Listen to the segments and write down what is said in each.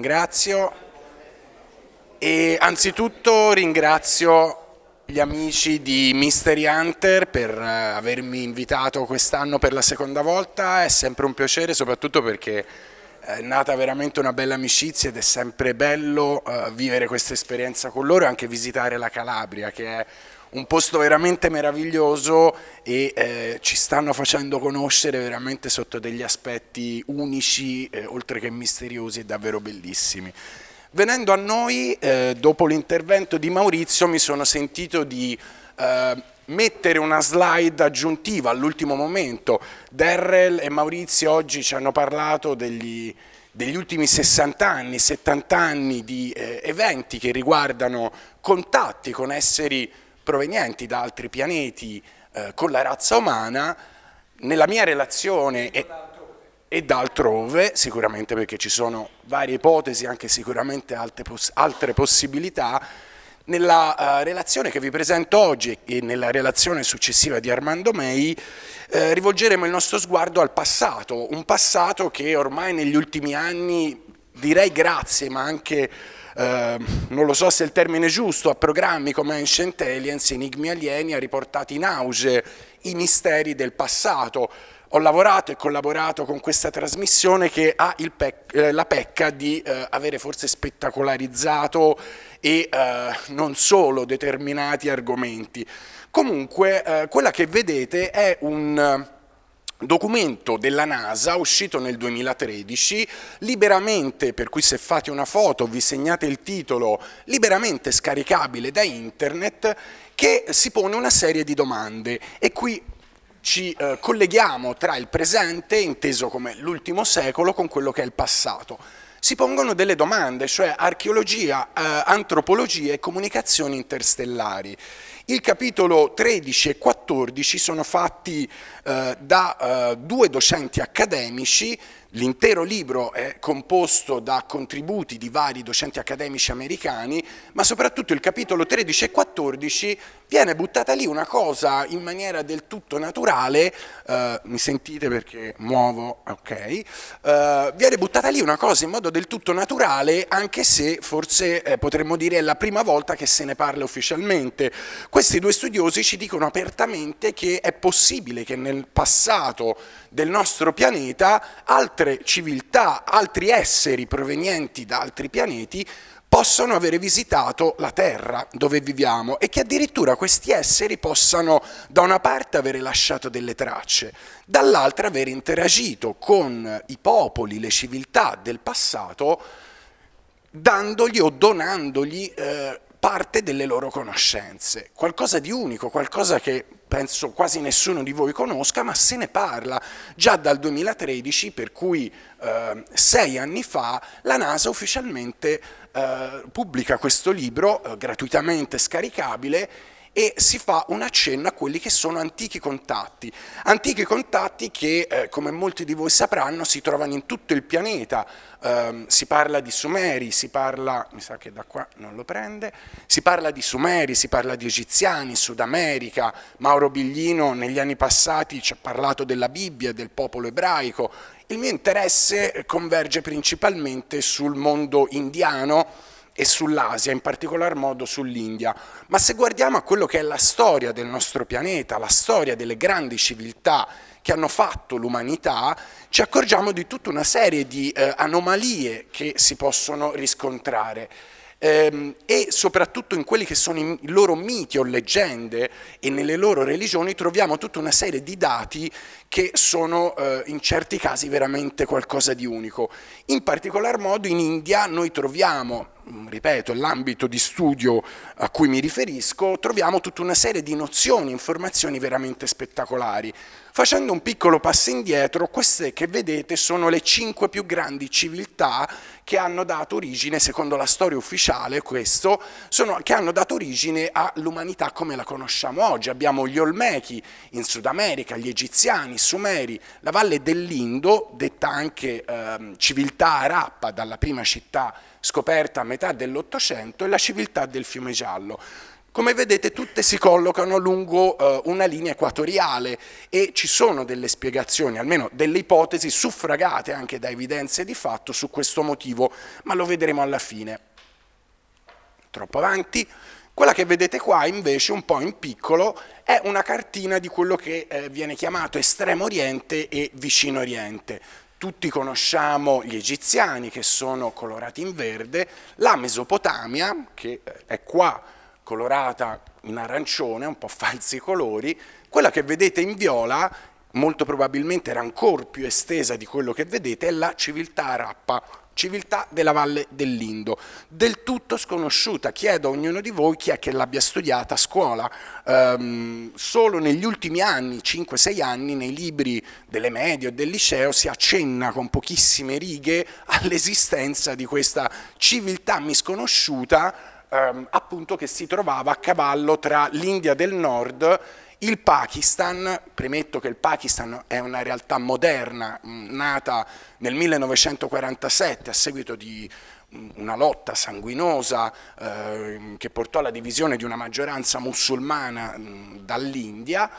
ringrazio e anzitutto ringrazio gli amici di Mystery Hunter per eh, avermi invitato quest'anno per la seconda volta, è sempre un piacere soprattutto perché eh, è nata veramente una bella amicizia ed è sempre bello eh, vivere questa esperienza con loro e anche visitare la Calabria che è un posto veramente meraviglioso e eh, ci stanno facendo conoscere veramente sotto degli aspetti unici, eh, oltre che misteriosi e davvero bellissimi. Venendo a noi, eh, dopo l'intervento di Maurizio mi sono sentito di eh, mettere una slide aggiuntiva all'ultimo momento. Darrell e Maurizio oggi ci hanno parlato degli degli ultimi 60 anni, 70 anni di eh, eventi che riguardano contatti con esseri provenienti da altri pianeti eh, con la razza umana, nella mia relazione e, e da altrove, sicuramente perché ci sono varie ipotesi, anche sicuramente altre, poss altre possibilità, nella uh, relazione che vi presento oggi e nella relazione successiva di Armando Mei eh, rivolgeremo il nostro sguardo al passato, un passato che ormai negli ultimi anni direi grazie ma anche Ehm, non lo so se è il termine giusto, a programmi come Ancient Aliens, Enigmi Alieni, ha riportato in auge i misteri del passato. Ho lavorato e collaborato con questa trasmissione che ha pec eh, la pecca di eh, avere forse spettacolarizzato e eh, non solo determinati argomenti. Comunque eh, quella che vedete è un documento della NASA uscito nel 2013, liberamente, per cui se fate una foto vi segnate il titolo, liberamente scaricabile da internet, che si pone una serie di domande e qui ci eh, colleghiamo tra il presente, inteso come l'ultimo secolo, con quello che è il passato si pongono delle domande, cioè archeologia, eh, antropologia e comunicazioni interstellari. Il capitolo 13 e 14 sono fatti eh, da eh, due docenti accademici L'intero libro è composto da contributi di vari docenti accademici americani, ma soprattutto il capitolo 13 e 14 viene buttata lì una cosa in maniera del tutto naturale, eh, mi sentite perché muovo, ok, eh, viene buttata lì una cosa in modo del tutto naturale, anche se forse eh, potremmo dire è la prima volta che se ne parla ufficialmente. Questi due studiosi ci dicono apertamente che è possibile che nel passato del nostro pianeta, altre civiltà, altri esseri provenienti da altri pianeti possono avere visitato la Terra dove viviamo e che addirittura questi esseri possano da una parte avere lasciato delle tracce, dall'altra aver interagito con i popoli, le civiltà del passato, dandogli o donandogli eh, parte delle loro conoscenze, qualcosa di unico, qualcosa che penso quasi nessuno di voi conosca, ma se ne parla già dal 2013, per cui eh, sei anni fa la NASA ufficialmente eh, pubblica questo libro eh, gratuitamente scaricabile e si fa un accenno a quelli che sono antichi contatti, antichi contatti che eh, come molti di voi sapranno si trovano in tutto il pianeta, eh, si parla di Sumeri, si parla, mi sa che da qua non lo prende, si parla di Sumeri, si parla di Egiziani, Sud America, Mauro Biglino negli anni passati ci ha parlato della Bibbia, del popolo ebraico, il mio interesse converge principalmente sul mondo indiano, e sull'Asia, in particolar modo sull'India. Ma se guardiamo a quello che è la storia del nostro pianeta, la storia delle grandi civiltà che hanno fatto l'umanità, ci accorgiamo di tutta una serie di eh, anomalie che si possono riscontrare ehm, e soprattutto in quelli che sono i loro miti o leggende e nelle loro religioni troviamo tutta una serie di dati che sono eh, in certi casi veramente qualcosa di unico. In particolar modo in India noi troviamo ripeto, l'ambito di studio a cui mi riferisco, troviamo tutta una serie di nozioni, informazioni veramente spettacolari. Facendo un piccolo passo indietro, queste che vedete sono le cinque più grandi civiltà che hanno dato origine, secondo la storia ufficiale questo, sono, che hanno dato origine all'umanità come la conosciamo oggi. Abbiamo gli Olmechi in Sud America, gli Egiziani, i Sumeri, la valle dell'Indo, detta anche eh, civiltà arappa dalla prima città scoperta a metà dell'Ottocento, e la civiltà del Fiume Giallo. Come vedete tutte si collocano lungo eh, una linea equatoriale e ci sono delle spiegazioni, almeno delle ipotesi suffragate anche da evidenze di fatto su questo motivo, ma lo vedremo alla fine. Troppo avanti. Quella che vedete qua invece un po' in piccolo è una cartina di quello che eh, viene chiamato Estremo Oriente e Vicino Oriente. Tutti conosciamo gli egiziani che sono colorati in verde, la Mesopotamia che eh, è qua colorata in arancione, un po' falsi colori, quella che vedete in viola molto probabilmente era ancora più estesa di quello che vedete, è la civiltà arappa, civiltà della Valle dell'Indo, del tutto sconosciuta. Chiedo a ognuno di voi chi è che l'abbia studiata a scuola. Um, solo negli ultimi anni, 5-6 anni, nei libri delle medie o del liceo si accenna con pochissime righe all'esistenza di questa civiltà misconosciuta ehm, appunto che si trovava a cavallo tra l'India del nord il Pakistan, premetto che il Pakistan è una realtà moderna, mm, nata nel 1947 a seguito di mm, una lotta sanguinosa eh, che portò alla divisione di una maggioranza musulmana mm, dall'India,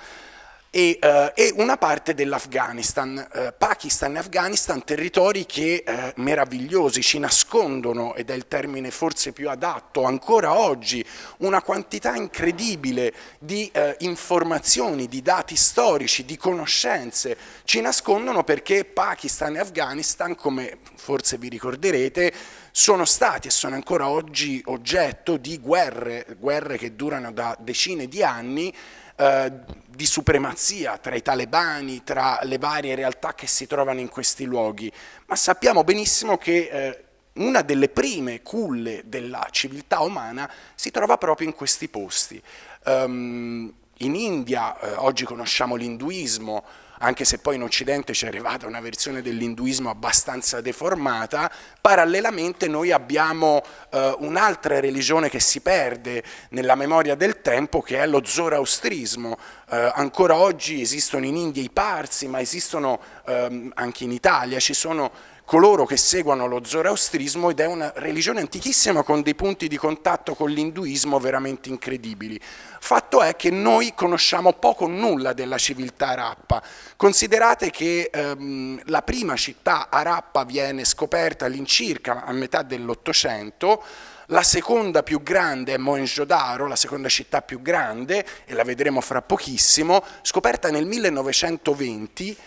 e, eh, e una parte dell'Afghanistan, eh, Pakistan e Afghanistan, territori che eh, meravigliosi ci nascondono, ed è il termine forse più adatto, ancora oggi una quantità incredibile di eh, informazioni, di dati storici, di conoscenze, ci nascondono perché Pakistan e Afghanistan, come forse vi ricorderete, sono stati e sono ancora oggi oggetto di guerre, guerre che durano da decine di anni, eh, di supremazia tra i talebani, tra le varie realtà che si trovano in questi luoghi, ma sappiamo benissimo che eh, una delle prime culle della civiltà umana si trova proprio in questi posti. Um, in India, eh, oggi conosciamo l'induismo, anche se poi in Occidente c'è arrivata una versione dell'induismo abbastanza deformata, parallelamente noi abbiamo eh, un'altra religione che si perde nella memoria del tempo che è lo zoroastrismo. Eh, ancora oggi esistono in India i parsi, ma esistono ehm, anche in Italia, ci sono coloro che seguono lo zoroastrismo ed è una religione antichissima con dei punti di contatto con l'induismo veramente incredibili. Fatto è che noi conosciamo poco o nulla della civiltà arappa. Considerate che ehm, la prima città arappa viene scoperta all'incirca a metà dell'Ottocento, la seconda più grande è Mohenjo-Daro, la seconda città più grande, e la vedremo fra pochissimo, scoperta nel 1920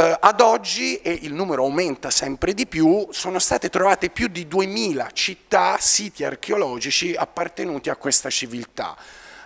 Uh, ad oggi, e il numero aumenta sempre di più, sono state trovate più di 2000 città, siti archeologici appartenuti a questa civiltà.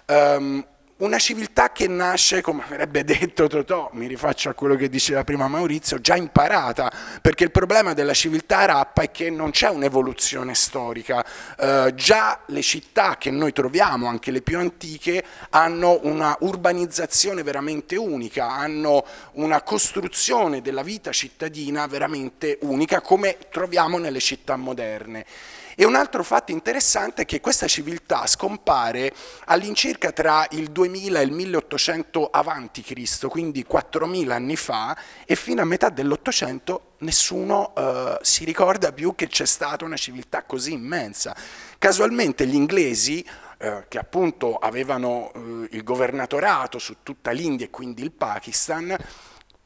Um, una civiltà che nasce, come avrebbe detto Totò, mi rifaccio a quello che diceva prima Maurizio, già imparata, perché il problema della civiltà rappa è che non c'è un'evoluzione storica. Eh, già le città che noi troviamo, anche le più antiche, hanno una urbanizzazione veramente unica, hanno una costruzione della vita cittadina veramente unica, come troviamo nelle città moderne. E un altro fatto interessante è che questa civiltà scompare all'incirca tra il 2000 e il 1800 avanti Cristo, quindi 4000 anni fa, e fino a metà dell'Ottocento nessuno eh, si ricorda più che c'è stata una civiltà così immensa. Casualmente gli inglesi eh, che appunto avevano eh, il governatorato su tutta l'India e quindi il Pakistan,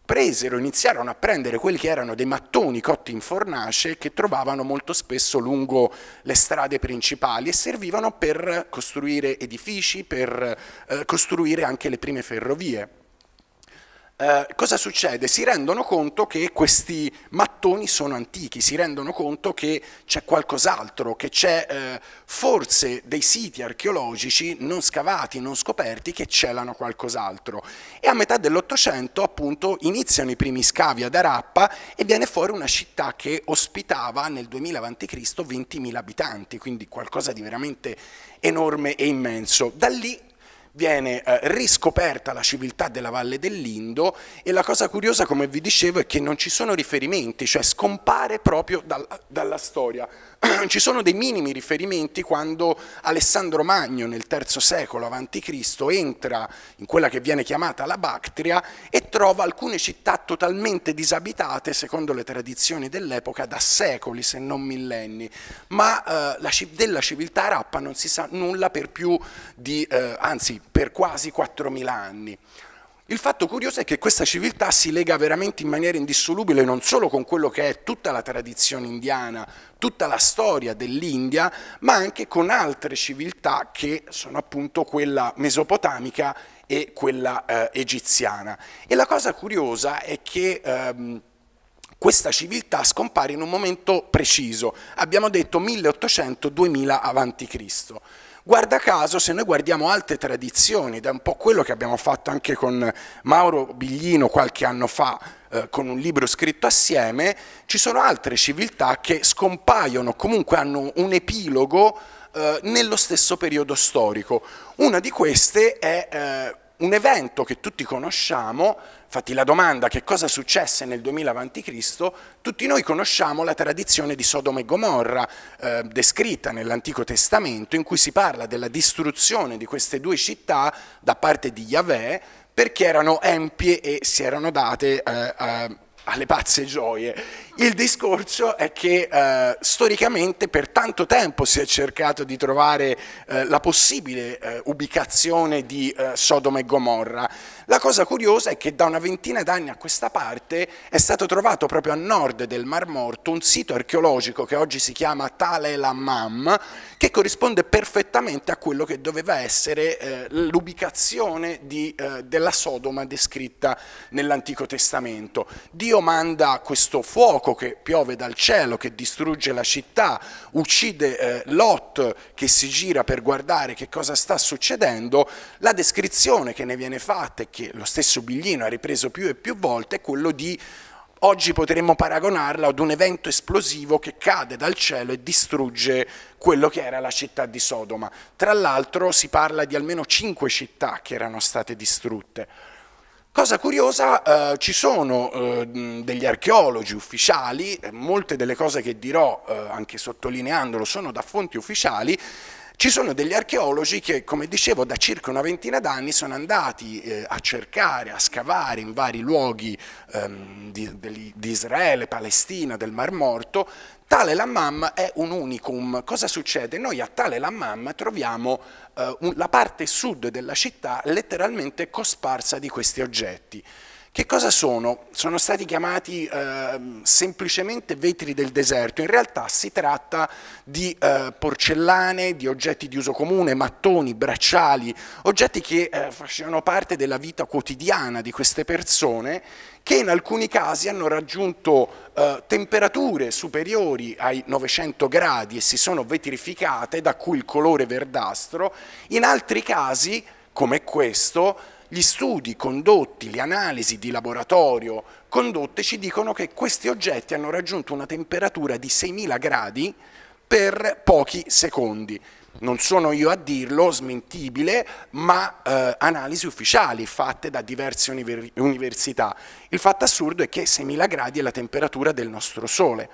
presero, iniziarono a prendere quelli che erano dei mattoni cotti in fornace che trovavano molto spesso lungo le strade principali e servivano per costruire edifici, per eh, costruire anche le prime ferrovie eh, cosa succede? Si rendono conto che questi mattoni sono antichi, si rendono conto che c'è qualcos'altro, che c'è eh, forse dei siti archeologici non scavati, non scoperti, che celano qualcos'altro. E a metà dell'Ottocento appunto iniziano i primi scavi ad Arappa e viene fuori una città che ospitava nel 2000 a.C. 20.000 abitanti, quindi qualcosa di veramente enorme e immenso. Da lì viene eh, riscoperta la civiltà della Valle dell'Indo e la cosa curiosa, come vi dicevo, è che non ci sono riferimenti, cioè scompare proprio dal, dalla storia. Ci sono dei minimi riferimenti quando Alessandro Magno nel III secolo a.C. entra in quella che viene chiamata la Bactria e trova alcune città totalmente disabitate, secondo le tradizioni dell'epoca, da secoli se non millenni, ma eh, della civiltà arappa non si sa nulla per più di, eh, anzi per quasi 4.000 anni. Il fatto curioso è che questa civiltà si lega veramente in maniera indissolubile non solo con quello che è tutta la tradizione indiana, tutta la storia dell'India, ma anche con altre civiltà che sono appunto quella mesopotamica e quella eh, egiziana. E la cosa curiosa è che... Ehm, questa civiltà scompare in un momento preciso, abbiamo detto 1800-2000 a.C. Guarda caso, se noi guardiamo altre tradizioni, ed è un po' quello che abbiamo fatto anche con Mauro Biglino qualche anno fa, eh, con un libro scritto assieme, ci sono altre civiltà che scompaiono, comunque hanno un epilogo eh, nello stesso periodo storico. Una di queste è eh, un evento che tutti conosciamo, infatti la domanda che cosa successe nel 2000 a.C., tutti noi conosciamo la tradizione di Sodoma e Gomorra, eh, descritta nell'Antico Testamento, in cui si parla della distruzione di queste due città da parte di Yahweh, perché erano empie e si erano date eh, a alle pazze gioie. Il discorso è che eh, storicamente per tanto tempo si è cercato di trovare eh, la possibile eh, ubicazione di eh, Sodoma e Gomorra. La cosa curiosa è che da una ventina d'anni a questa parte è stato trovato proprio a nord del Mar Morto un sito archeologico che oggi si chiama Tale la Mam, che corrisponde perfettamente a quello che doveva essere eh, l'ubicazione di, eh, della Sodoma descritta nell'Antico Testamento. Dio manda questo fuoco che piove dal cielo, che distrugge la città, uccide eh, Lot che si gira per guardare che cosa sta succedendo, la descrizione che ne viene fatta e che lo stesso Biglino ha ripreso più e più volte, è quello di oggi potremmo paragonarla ad un evento esplosivo che cade dal cielo e distrugge quello che era la città di Sodoma. Tra l'altro si parla di almeno cinque città che erano state distrutte. Cosa curiosa, eh, ci sono eh, degli archeologi ufficiali, eh, molte delle cose che dirò, eh, anche sottolineandolo, sono da fonti ufficiali, ci sono degli archeologi che, come dicevo, da circa una ventina d'anni sono andati eh, a cercare, a scavare in vari luoghi ehm, di, di, di Israele, Palestina, del Mar Morto. Tale Lammam è un unicum. Cosa succede? Noi a Tale Lammam troviamo eh, un, la parte sud della città letteralmente cosparsa di questi oggetti. Che cosa sono? Sono stati chiamati eh, semplicemente vetri del deserto, in realtà si tratta di eh, porcellane, di oggetti di uso comune, mattoni, bracciali, oggetti che eh, facevano parte della vita quotidiana di queste persone che in alcuni casi hanno raggiunto eh, temperature superiori ai 900 gradi e si sono vetrificate, da cui il colore verdastro, in altri casi, come questo, gli studi condotti, le analisi di laboratorio condotte ci dicono che questi oggetti hanno raggiunto una temperatura di 6.000 gradi per pochi secondi. Non sono io a dirlo, smentibile, ma eh, analisi ufficiali fatte da diverse università. Il fatto assurdo è che 6.000 gradi è la temperatura del nostro Sole.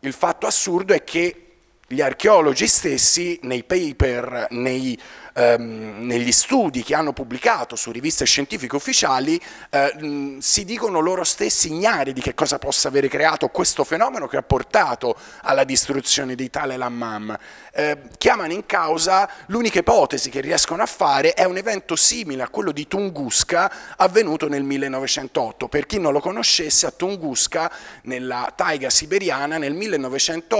Il fatto assurdo è che gli archeologi stessi nei paper, nei ehm, negli studi che hanno pubblicato su riviste scientifiche ufficiali ehm, si dicono loro stessi ignari di che cosa possa avere creato questo fenomeno che ha portato alla distruzione di tale Lammam. Eh, chiamano in causa l'unica ipotesi che riescono a fare è un evento simile a quello di Tunguska avvenuto nel 1908. Per chi non lo conoscesse, a Tunguska, nella taiga siberiana, nel 1908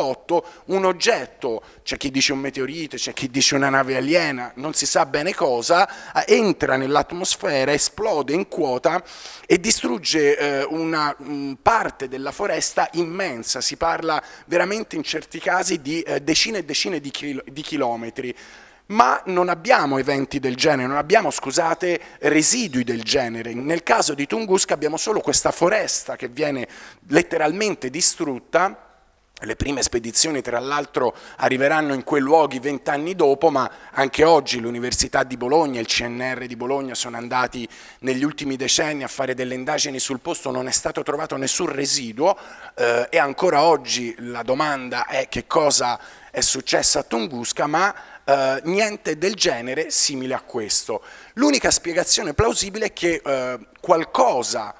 un oggetto, c'è chi dice un meteorite, c'è chi dice una nave aliena, non si sa bene cosa, eh, entra nell'atmosfera, esplode in quota e distrugge eh, una mh, mm, parte della foresta immensa, si parla veramente in certi casi di eh, decine e decine di, chil di chilometri ma non abbiamo eventi del genere, non abbiamo, scusate, residui del genere. Nel caso di Tunguska abbiamo solo questa foresta che viene letteralmente distrutta le prime spedizioni, tra l'altro, arriveranno in quei luoghi vent'anni dopo, ma anche oggi l'Università di Bologna e il CNR di Bologna sono andati negli ultimi decenni a fare delle indagini sul posto, non è stato trovato nessun residuo eh, e ancora oggi la domanda è che cosa è successo a Tunguska, ma eh, niente del genere simile a questo. L'unica spiegazione plausibile è che eh, qualcosa,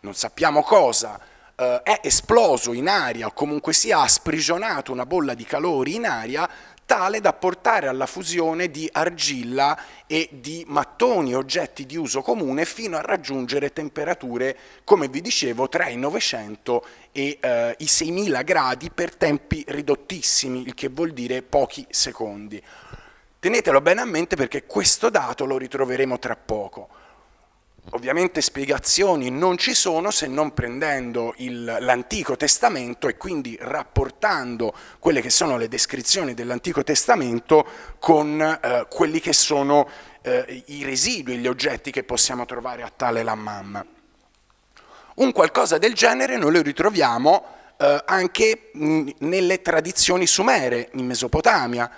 non sappiamo cosa, eh, è esploso in aria o comunque sia ha sprigionato una bolla di calori in aria tale da portare alla fusione di argilla e di mattoni, oggetti di uso comune, fino a raggiungere temperature, come vi dicevo, tra i 900 e eh, i 6000 gradi per tempi ridottissimi, il che vuol dire pochi secondi. Tenetelo bene a mente perché questo dato lo ritroveremo tra poco. Ovviamente spiegazioni non ci sono se non prendendo l'Antico Testamento e quindi rapportando quelle che sono le descrizioni dell'Antico Testamento con eh, quelli che sono eh, i residui, gli oggetti che possiamo trovare a tale Lammam. Un qualcosa del genere noi lo ritroviamo eh, anche mh, nelle tradizioni sumere in Mesopotamia,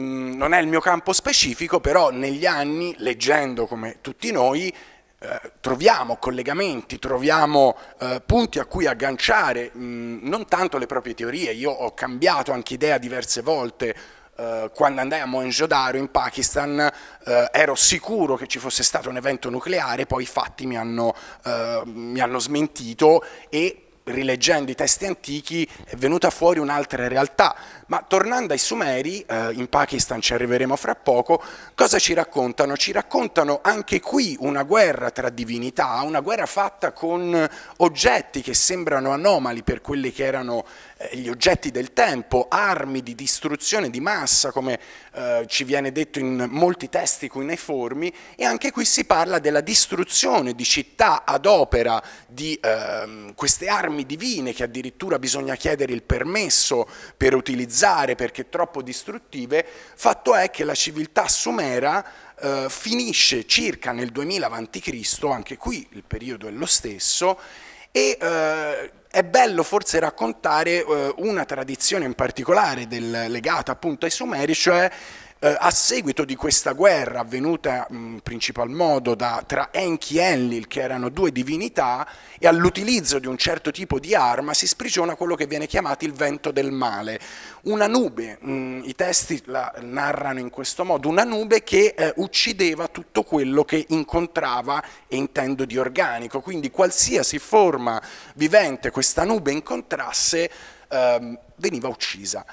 non è il mio campo specifico, però negli anni, leggendo come tutti noi, eh, troviamo collegamenti, troviamo eh, punti a cui agganciare mh, mm, non tanto le proprie teorie, io ho cambiato anche idea diverse volte, eh, quando andai a Mohenjo-Daro in Pakistan eh, ero sicuro che ci fosse stato un evento nucleare, poi i fatti mi hanno, eh, mi hanno smentito e rileggendo i testi antichi è venuta fuori un'altra realtà, ma tornando ai Sumeri, eh, in Pakistan ci arriveremo fra poco, cosa ci raccontano? Ci raccontano anche qui una guerra tra divinità, una guerra fatta con oggetti che sembrano anomali per quelli che erano eh, gli oggetti del tempo, armi di distruzione di massa, come eh, ci viene detto in molti testi cuneiformi, e anche qui si parla della distruzione di città ad opera di eh, queste armi divine che addirittura bisogna chiedere il permesso per utilizzare perché troppo distruttive, fatto è che la civiltà sumera eh, finisce circa nel 2000 a.C., anche qui il periodo è lo stesso, e eh, è bello forse raccontare eh, una tradizione in particolare del, legata appunto ai Sumeri, cioè eh, a seguito di questa guerra avvenuta in principal modo da, tra Enki e Enlil, che erano due divinità, e all'utilizzo di un certo tipo di arma si sprigiona quello che viene chiamato il vento del male, una nube, mh, i testi la narrano in questo modo, una nube che eh, uccideva tutto quello che incontrava e intendo di organico, quindi qualsiasi forma vivente questa nube incontrasse eh, veniva uccisa.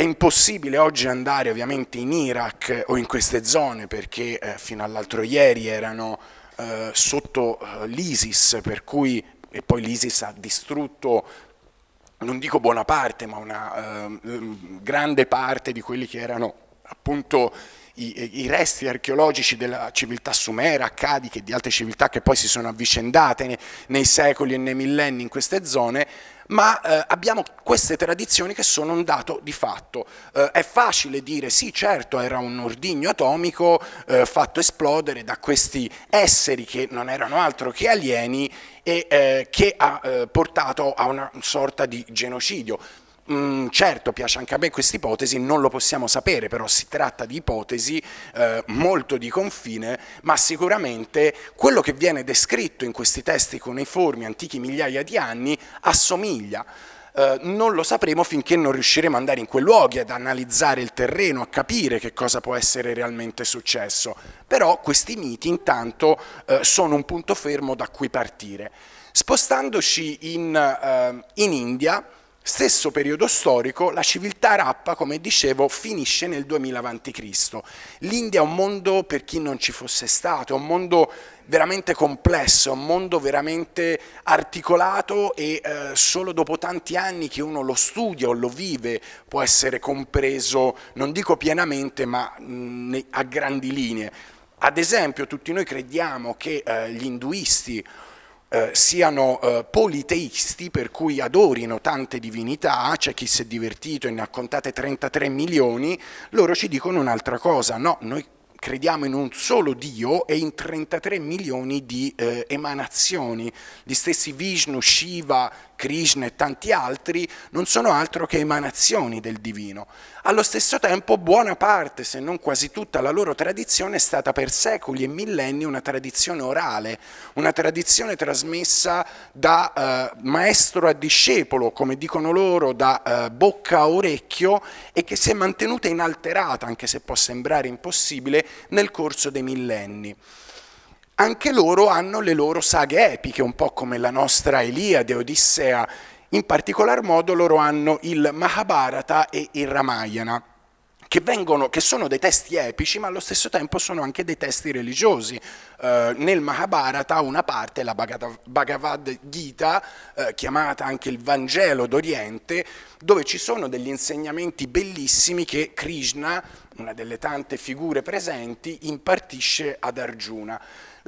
È impossibile oggi andare ovviamente in Iraq o in queste zone perché eh, fino all'altro ieri erano eh, sotto eh, l'ISIS per cui e poi l'ISIS ha distrutto non dico buona parte ma una eh, grande parte di quelli che erano appunto i, i, resti archeologici della civiltà sumera, accadiche e di altre civiltà che poi si sono avvicendate nei, nei secoli e nei millenni in queste zone ma eh, abbiamo queste tradizioni che sono un dato di fatto. Eh, è facile dire sì, certo, era un ordigno atomico eh, fatto esplodere da questi esseri che non erano altro che alieni e eh, che ha eh, portato a una sorta di genocidio. Mm, certo, piace anche a me questa ipotesi, non lo possiamo sapere, però si tratta di ipotesi eh, molto di confine, ma sicuramente quello che viene descritto in questi testi cuneiformi antichi migliaia di anni assomiglia. Eh, non lo sapremo finché non riusciremo ad andare in quei luoghi, ad analizzare il terreno, a capire che cosa può essere realmente successo. Però questi miti intanto eh, sono un punto fermo da cui partire. Spostandoci in, eh, in India, Stesso periodo storico, la civiltà arappa, come dicevo, finisce nel 2000 a.C. L'India è un mondo, per chi non ci fosse stato, è un mondo veramente complesso, è un mondo veramente articolato e eh, solo dopo tanti anni che uno lo studia o lo vive può essere compreso, non dico pienamente, ma mh, a grandi linee. Ad esempio, tutti noi crediamo che eh, gli induisti eh, siano eh, politeisti, per cui adorino tante divinità, c'è chi si è divertito e ne ha contate 33 milioni, loro ci dicono un'altra cosa, no, noi crediamo in un solo Dio e in 33 milioni di eh, emanazioni, gli stessi Vishnu, Shiva, Krishna e tanti altri, non sono altro che emanazioni del divino. Allo stesso tempo buona parte, se non quasi tutta, la loro tradizione è stata per secoli e millenni una tradizione orale, una tradizione trasmessa da eh, maestro a discepolo, come dicono loro, da eh, bocca a orecchio e che si è mantenuta inalterata, anche se può sembrare impossibile, nel corso dei millenni anche loro hanno le loro saghe epiche, un po' come la nostra Eliade, Odissea, in particolar modo loro hanno il Mahabharata e il Ramayana. Che, vengono, che, sono dei testi epici, ma allo stesso tempo sono anche dei testi religiosi. Eh, nel Mahabharata una parte, la Bhagavad Gita, eh, chiamata anche il Vangelo d'Oriente, dove ci sono degli insegnamenti bellissimi che Krishna, una delle tante figure presenti, impartisce ad Arjuna.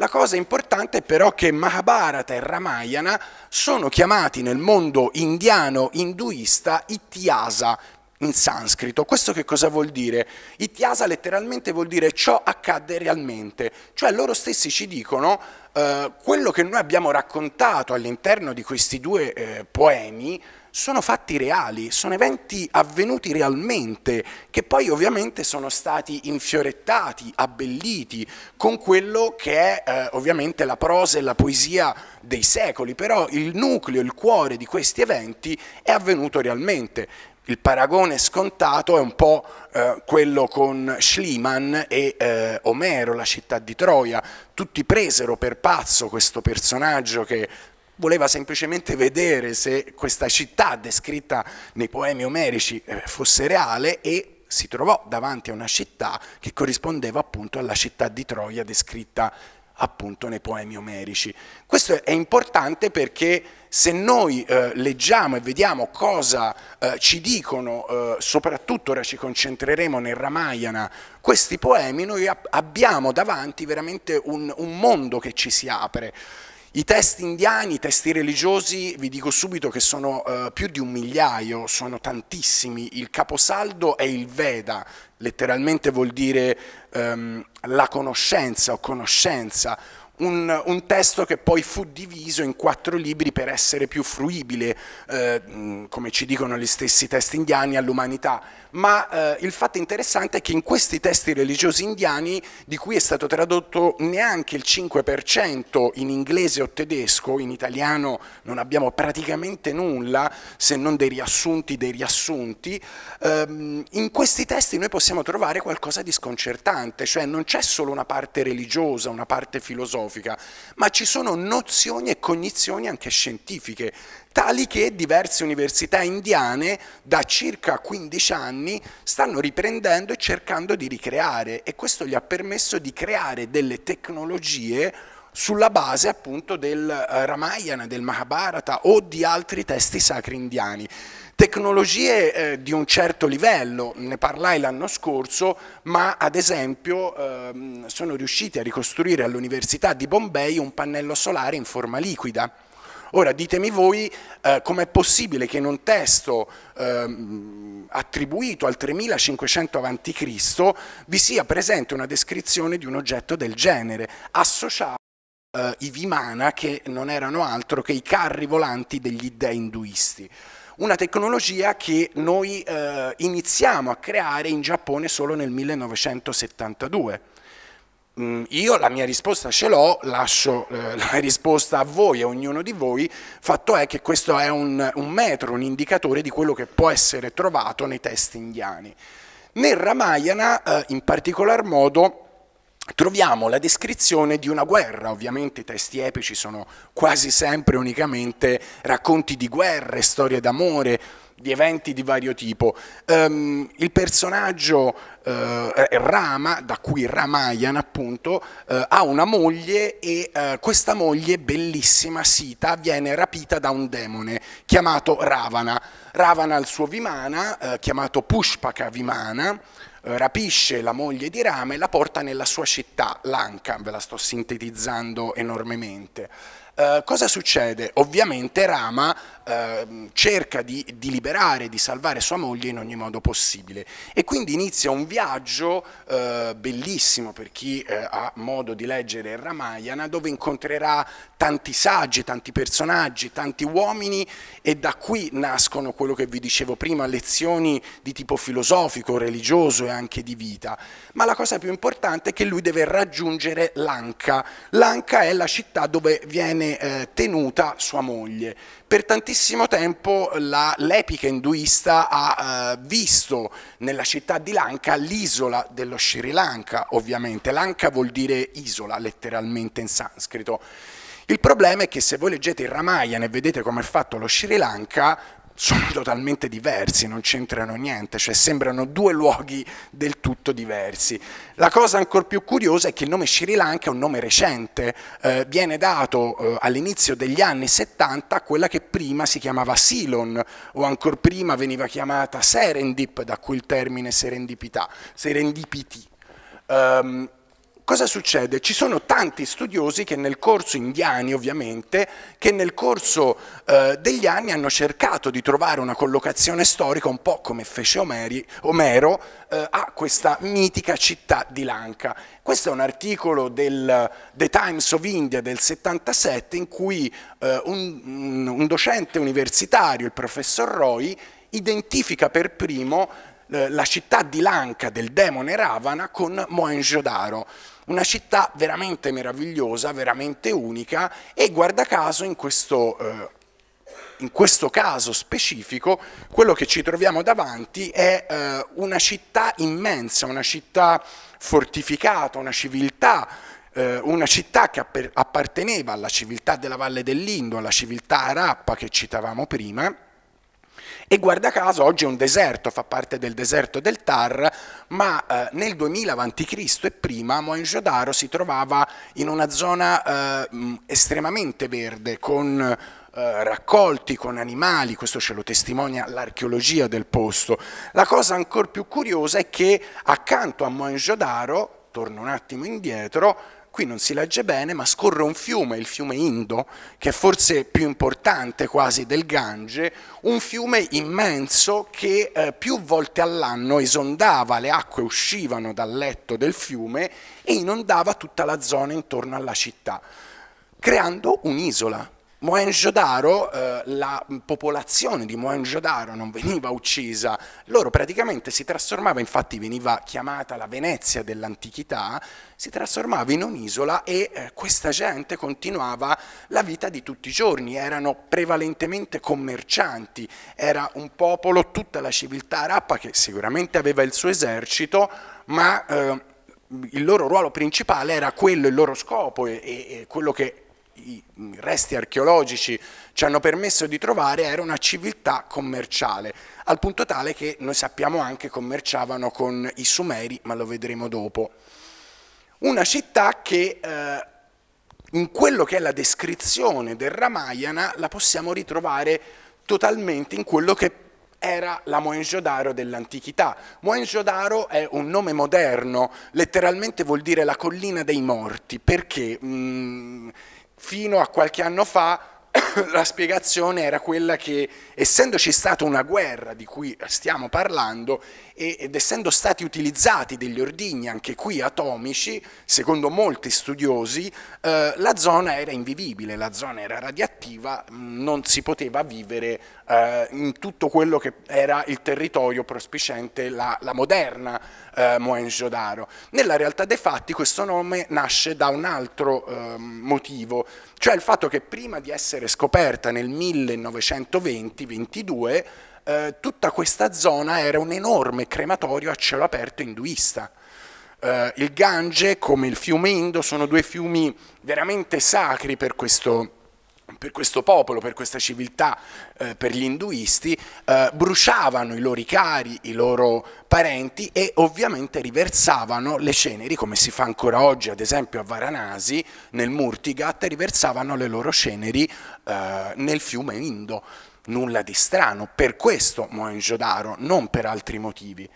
La cosa importante è però che Mahabharata e Ramayana sono chiamati nel mondo indiano induista Ittiasa in sanscrito. Questo che cosa vuol dire? Ittiasa letteralmente vuol dire ciò accadde realmente, cioè loro stessi ci dicono eh, quello che noi abbiamo raccontato all'interno di questi due eh, poemi sono fatti reali, sono eventi avvenuti realmente, che poi ovviamente sono stati infiorettati, abbelliti con quello che è eh, ovviamente la prosa e la poesia dei secoli, però il nucleo, il cuore di questi eventi è avvenuto realmente. Il paragone scontato è un po' eh, quello con Schliemann e eh, Omero, la città di Troia. Tutti presero per pazzo questo personaggio che voleva semplicemente vedere se questa città descritta nei poemi omerici eh, fosse reale e si trovò davanti a una città che corrispondeva appunto alla città di Troia descritta appunto nei poemi omerici. Questo è importante perché se noi eh, leggiamo e vediamo cosa eh, ci dicono, eh, soprattutto ora ci concentreremo nel Ramayana, questi poemi, noi abbiamo davanti veramente un, un mondo che ci si apre. I testi indiani, i testi religiosi, vi dico subito che sono eh, più di un migliaio, sono tantissimi. Il caposaldo è il Veda, letteralmente vuol dire ehm, la conoscenza o conoscenza un, un, testo che poi fu diviso in quattro libri per essere più fruibile, eh, come ci dicono gli stessi testi indiani, all'umanità ma eh, il fatto interessante è che in questi testi religiosi indiani, di cui è stato tradotto neanche il 5% in inglese o tedesco, in italiano non abbiamo praticamente nulla se non dei riassunti dei riassunti, ehm, in questi testi noi possiamo trovare qualcosa di sconcertante, cioè non c'è solo una parte religiosa, una parte filosofica, ma ci sono nozioni e cognizioni anche scientifiche tali che diverse università indiane da circa 15 anni stanno riprendendo e cercando di ricreare e questo gli ha permesso di creare delle tecnologie sulla base appunto del eh, Ramayana, del Mahabharata o di altri testi sacri indiani. Tecnologie eh, di un certo livello, ne parlai l'anno scorso, ma ad esempio ehm, sono riusciti a ricostruire all'Università di Bombay un pannello solare in forma liquida Ora ditemi voi eh, com'è possibile che in un testo eh, attribuito al 3500 a.C. vi sia presente una descrizione di un oggetto del genere, associato eh, i Vimana che non erano altro che i carri volanti degli dei induisti. Una tecnologia che noi eh, iniziamo a creare in Giappone solo nel 1972. Mm, io la mia risposta ce l'ho, lascio eh, la risposta a voi, a ognuno di voi, fatto è che questo è un, un metro, un indicatore di quello che può essere trovato nei testi indiani. Nel Ramayana, eh, in particolar modo, troviamo la descrizione di una guerra, ovviamente i testi epici sono quasi sempre unicamente racconti di guerre, storie d'amore, di eventi di vario tipo. Um, il personaggio uh, Rama, da cui Ramayan appunto, uh, ha una moglie e uh, questa moglie bellissima, Sita, viene rapita da un demone chiamato Ravana. Ravana il suo Vimana, chiamato Pushpaka Vimana, rapisce la moglie di Rama e la porta nella sua città, Lanka, ve la sto sintetizzando enormemente. Uh, cosa succede? Ovviamente Rama Ehm, cerca di, di, liberare, di salvare sua moglie in ogni modo possibile. E quindi inizia un viaggio eh, bellissimo per chi eh, ha modo di leggere il Ramayana, dove incontrerà tanti saggi, tanti personaggi, tanti uomini e da qui nascono quello che vi dicevo prima, lezioni di tipo filosofico, religioso e anche di vita. Ma la cosa più importante è che lui deve raggiungere l'Anca. L'Anca è la città dove viene eh, tenuta sua moglie per tantissimo tempo l'epica induista ha eh, visto nella città di Lanka l'isola dello Sri Lanka, ovviamente. Lanka vuol dire isola letteralmente in sanscrito. Il problema è che se voi leggete il Ramayana e vedete come è fatto lo Sri Lanka, sono totalmente diversi, non c'entrano niente, cioè sembrano due luoghi del tutto diversi. La cosa ancora più curiosa è che il nome Sri Lanka è un nome recente, eh, viene dato eh, all'inizio degli anni 70 a quella che prima si chiamava Ceylon o ancora prima veniva chiamata Serendip, da cui il termine serendipità, serendipiti. Um, ehm, cosa succede? Ci sono tanti studiosi che nel corso, indiani ovviamente, che nel corso eh, degli anni hanno cercato di trovare una collocazione storica, un po' come fece Omeri, Omero, eh, a questa mitica città di Lanka. Questo è un articolo del The Times of India del 77 in cui eh, un, un docente universitario, il professor Roy, identifica per primo eh, la città di Lanka del demone Ravana con Mohenjo-daro. Una città veramente meravigliosa, veramente unica e guarda caso in questo, eh, in questo caso specifico quello che ci troviamo davanti è eh, una città immensa, una città fortificata, una civiltà, eh, una città che apparteneva alla civiltà della Valle dell'Indo, alla civiltà arappa che citavamo prima, e guarda caso oggi è un deserto, fa parte del deserto del Tar, ma eh, nel 2000 a.C. e prima Mohenjo-Daro si trovava in una zona eh, estremamente verde con eh, raccolti con animali, questo ce lo testimonia l'archeologia del posto. La cosa ancora più curiosa è che accanto a Mohenjo-Daro, torno un attimo indietro, qui non si legge bene, ma scorre un fiume, il fiume Indo, che è forse più importante quasi del Gange, un fiume immenso che eh, più volte all'anno esondava, le acque uscivano dal letto del fiume e inondava tutta la zona intorno alla città, creando un'isola Mohenjo-Daro, eh, la popolazione di Mohenjo-Daro non veniva uccisa, loro praticamente si trasformava, infatti veniva chiamata la Venezia dell'antichità, si trasformava in un'isola e eh, questa gente continuava la vita di tutti i giorni, erano prevalentemente commercianti, era un popolo, tutta la civiltà arappa che sicuramente aveva il suo esercito, ma... Eh, il loro ruolo principale era quello, il loro scopo e, e quello che i resti archeologici ci hanno permesso di trovare era una civiltà commerciale, al punto tale che noi sappiamo anche commerciavano con i Sumeri, ma lo vedremo dopo. Una città che eh, in quello che è la descrizione del Ramayana la possiamo ritrovare totalmente in quello che era la Mohenjo-Daro dell'antichità. Mohenjo-Daro è un nome moderno, letteralmente vuol dire la collina dei morti, perché mh, mm, fino a qualche anno fa la spiegazione era quella che essendoci stata una guerra di cui stiamo parlando ed essendo stati utilizzati degli ordigni, anche qui atomici, secondo molti studiosi, eh, la zona era invivibile, la zona era radioattiva, non si poteva vivere eh, in tutto quello che era il territorio prospiciente la, la moderna eh, Mohenjo-Daro. Nella realtà dei fatti questo nome nasce da un altro eh, motivo, cioè il fatto che prima di essere scoperta nel 1920-22 eh, tutta questa zona era un enorme crematorio a cielo aperto induista. Eh, il Gange, come il fiume Indo, sono due fiumi veramente sacri per questo per questo popolo, per questa civiltà, eh, per gli induisti, eh, bruciavano i loro cari, i loro parenti e ovviamente riversavano le ceneri, come si fa ancora oggi, ad esempio a Varanasi, nel Murtigat, riversavano le loro ceneri eh, nel fiume Indo nulla di strano, per questo Mohenjo-Daro, non per altri motivi.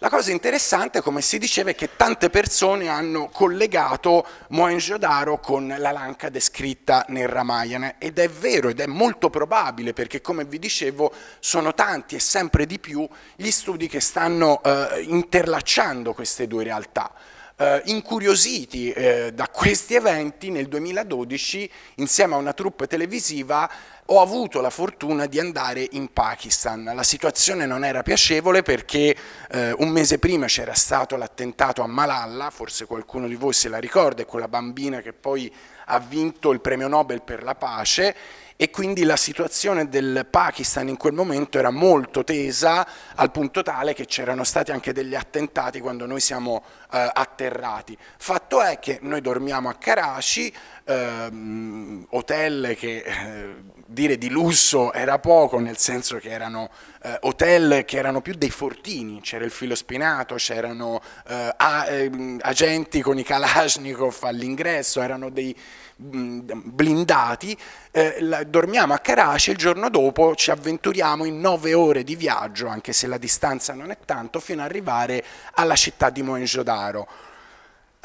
La cosa interessante, come si diceva, è che tante persone hanno collegato Mohenjo-Daro con la lanca descritta nel Ramayana ed è vero ed è molto probabile perché, come vi dicevo, sono tanti e sempre di più gli studi che stanno eh, interlacciando queste due realtà eh, incuriositi eh, da questi eventi, nel 2012, insieme a una troupe televisiva, ho avuto la fortuna di andare in Pakistan. La situazione non era piacevole perché eh, un mese prima c'era stato l'attentato a Malalla, forse qualcuno di voi se la ricorda, è quella bambina che poi ha vinto il premio Nobel per la pace e quindi la situazione del Pakistan in quel momento era molto tesa al punto tale che c'erano stati anche degli attentati quando noi siamo eh, atterrati. Fatto è che noi dormiamo a Karachi, ehm, hotel che eh, dire di lusso era poco, nel senso che erano eh, hotel che erano più dei fortini, c'era il filo spinato, c'erano eh, ehm, agenti con i Kalashnikov all'ingresso, erano dei mm, blindati, eh, la, dormiamo a Karachi e il giorno dopo ci avventuriamo in nove ore di viaggio, anche se la distanza non è tanto, fino ad arrivare alla città di Mohenjo-Daro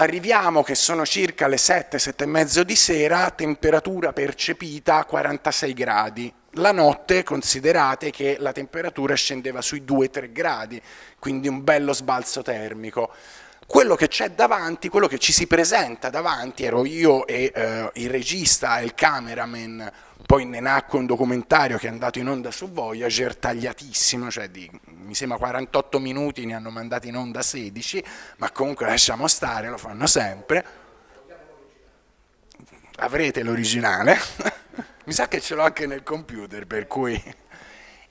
Arriviamo che sono circa le 7, 7 e mezzo di sera, temperatura percepita a 46 gradi. La notte considerate che la temperatura scendeva sui 2-3 gradi, quindi un bello sbalzo termico quello che c'è davanti, quello che ci si presenta davanti, ero io e eh, il regista e il cameraman, poi ne nacque un documentario che è andato in onda su Voyager, tagliatissimo, cioè di mi sembra 48 minuti, ne hanno mandati in onda 16, ma comunque lasciamo stare, lo fanno sempre. Avrete l'originale, mi sa che ce l'ho anche nel computer, per cui...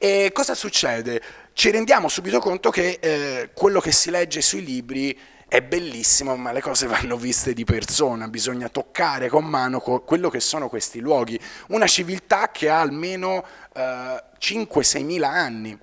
E cosa succede? Ci rendiamo subito conto che eh, quello che si legge sui libri è bellissimo, ma le cose vanno viste di persona, bisogna toccare con mano co quello che sono questi luoghi. Una civiltà che ha almeno eh, 5-6 mila anni.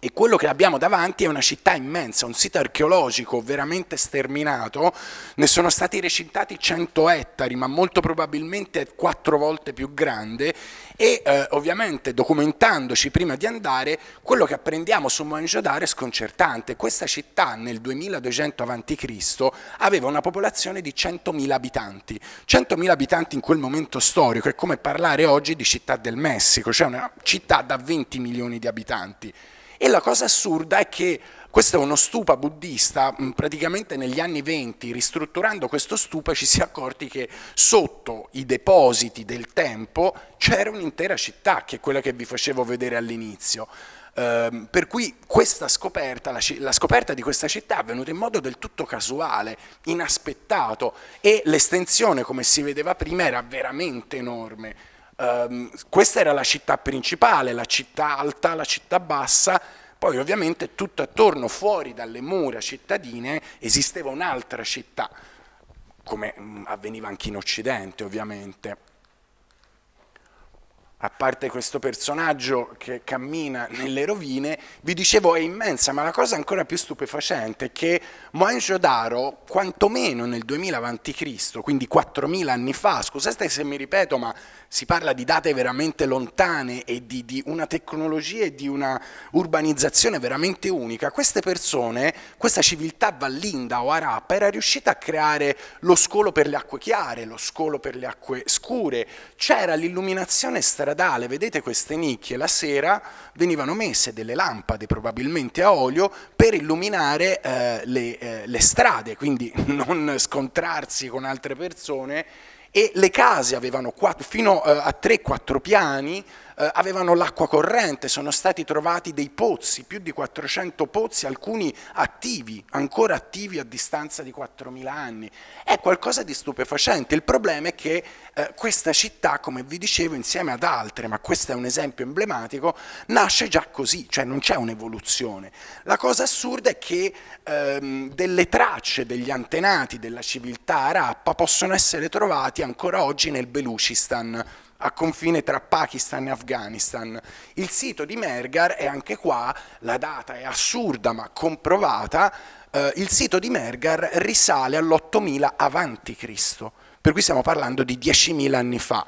E quello che abbiamo davanti è una città immensa, un sito archeologico veramente sterminato, ne sono stati recintati 100 ettari, ma molto probabilmente quattro volte più grande e eh, ovviamente documentandoci prima di andare, quello che apprendiamo su mohenjo è sconcertante. Questa città nel 2200 a.C. aveva una popolazione di 100.000 abitanti. 100.000 abitanti in quel momento storico è come parlare oggi di città del Messico, cioè una città da 20 milioni di abitanti. E la cosa assurda è che questo è uno stupa buddista, mm, praticamente negli anni 20, ristrutturando questo stupa ci si è accorti che sotto i depositi del tempo c'era un'intera città, che è quella che vi facevo vedere all'inizio. Ehm, per cui questa scoperta, la, scoperta di questa città è avvenuta in modo del tutto casuale, inaspettato e l'estensione, come si vedeva prima, era veramente enorme. Um, questa era la città principale, la città alta, la città bassa, poi ovviamente tutto attorno, fuori dalle mura cittadine, esisteva un'altra città, come mm, avveniva anche in Occidente ovviamente. A parte questo personaggio che cammina nelle rovine, vi dicevo è immensa, ma la cosa ancora più stupefacente è che Mohenjo-Daro, quantomeno nel 2000 a.C., quindi 4000 anni fa, scusate se mi ripeto, ma si parla di date veramente lontane e di, di, una tecnologia e di una urbanizzazione veramente unica. Queste persone, questa civiltà vallinda o arapa era riuscita a creare lo scolo per le acque chiare, lo scolo per le acque scure, c'era l'illuminazione stradale, vedete queste nicchie, la sera venivano messe delle lampade probabilmente a olio per illuminare eh, le, eh, le strade, quindi non scontrarsi con altre persone e le case avevano eh, quattro, fino a 3-4 piani eh, avevano l'acqua corrente, sono stati trovati dei pozzi, più di 400 pozzi, alcuni attivi, ancora attivi a distanza di 4.000 anni. È qualcosa di stupefacente. Il problema è che eh, questa città, come vi dicevo, insieme ad altre, ma questo è un esempio emblematico, nasce già così, cioè non c'è un'evoluzione. La cosa assurda è che ehm, delle tracce degli antenati della civiltà arappa possono essere trovati ancora oggi nel Belucistan a confine tra Pakistan e Afghanistan. Il sito di Mergar è anche qua, la data è assurda ma comprovata, eh, il sito di Mergar risale all'8000 avanti Cristo, per cui stiamo parlando di 10.000 anni fa.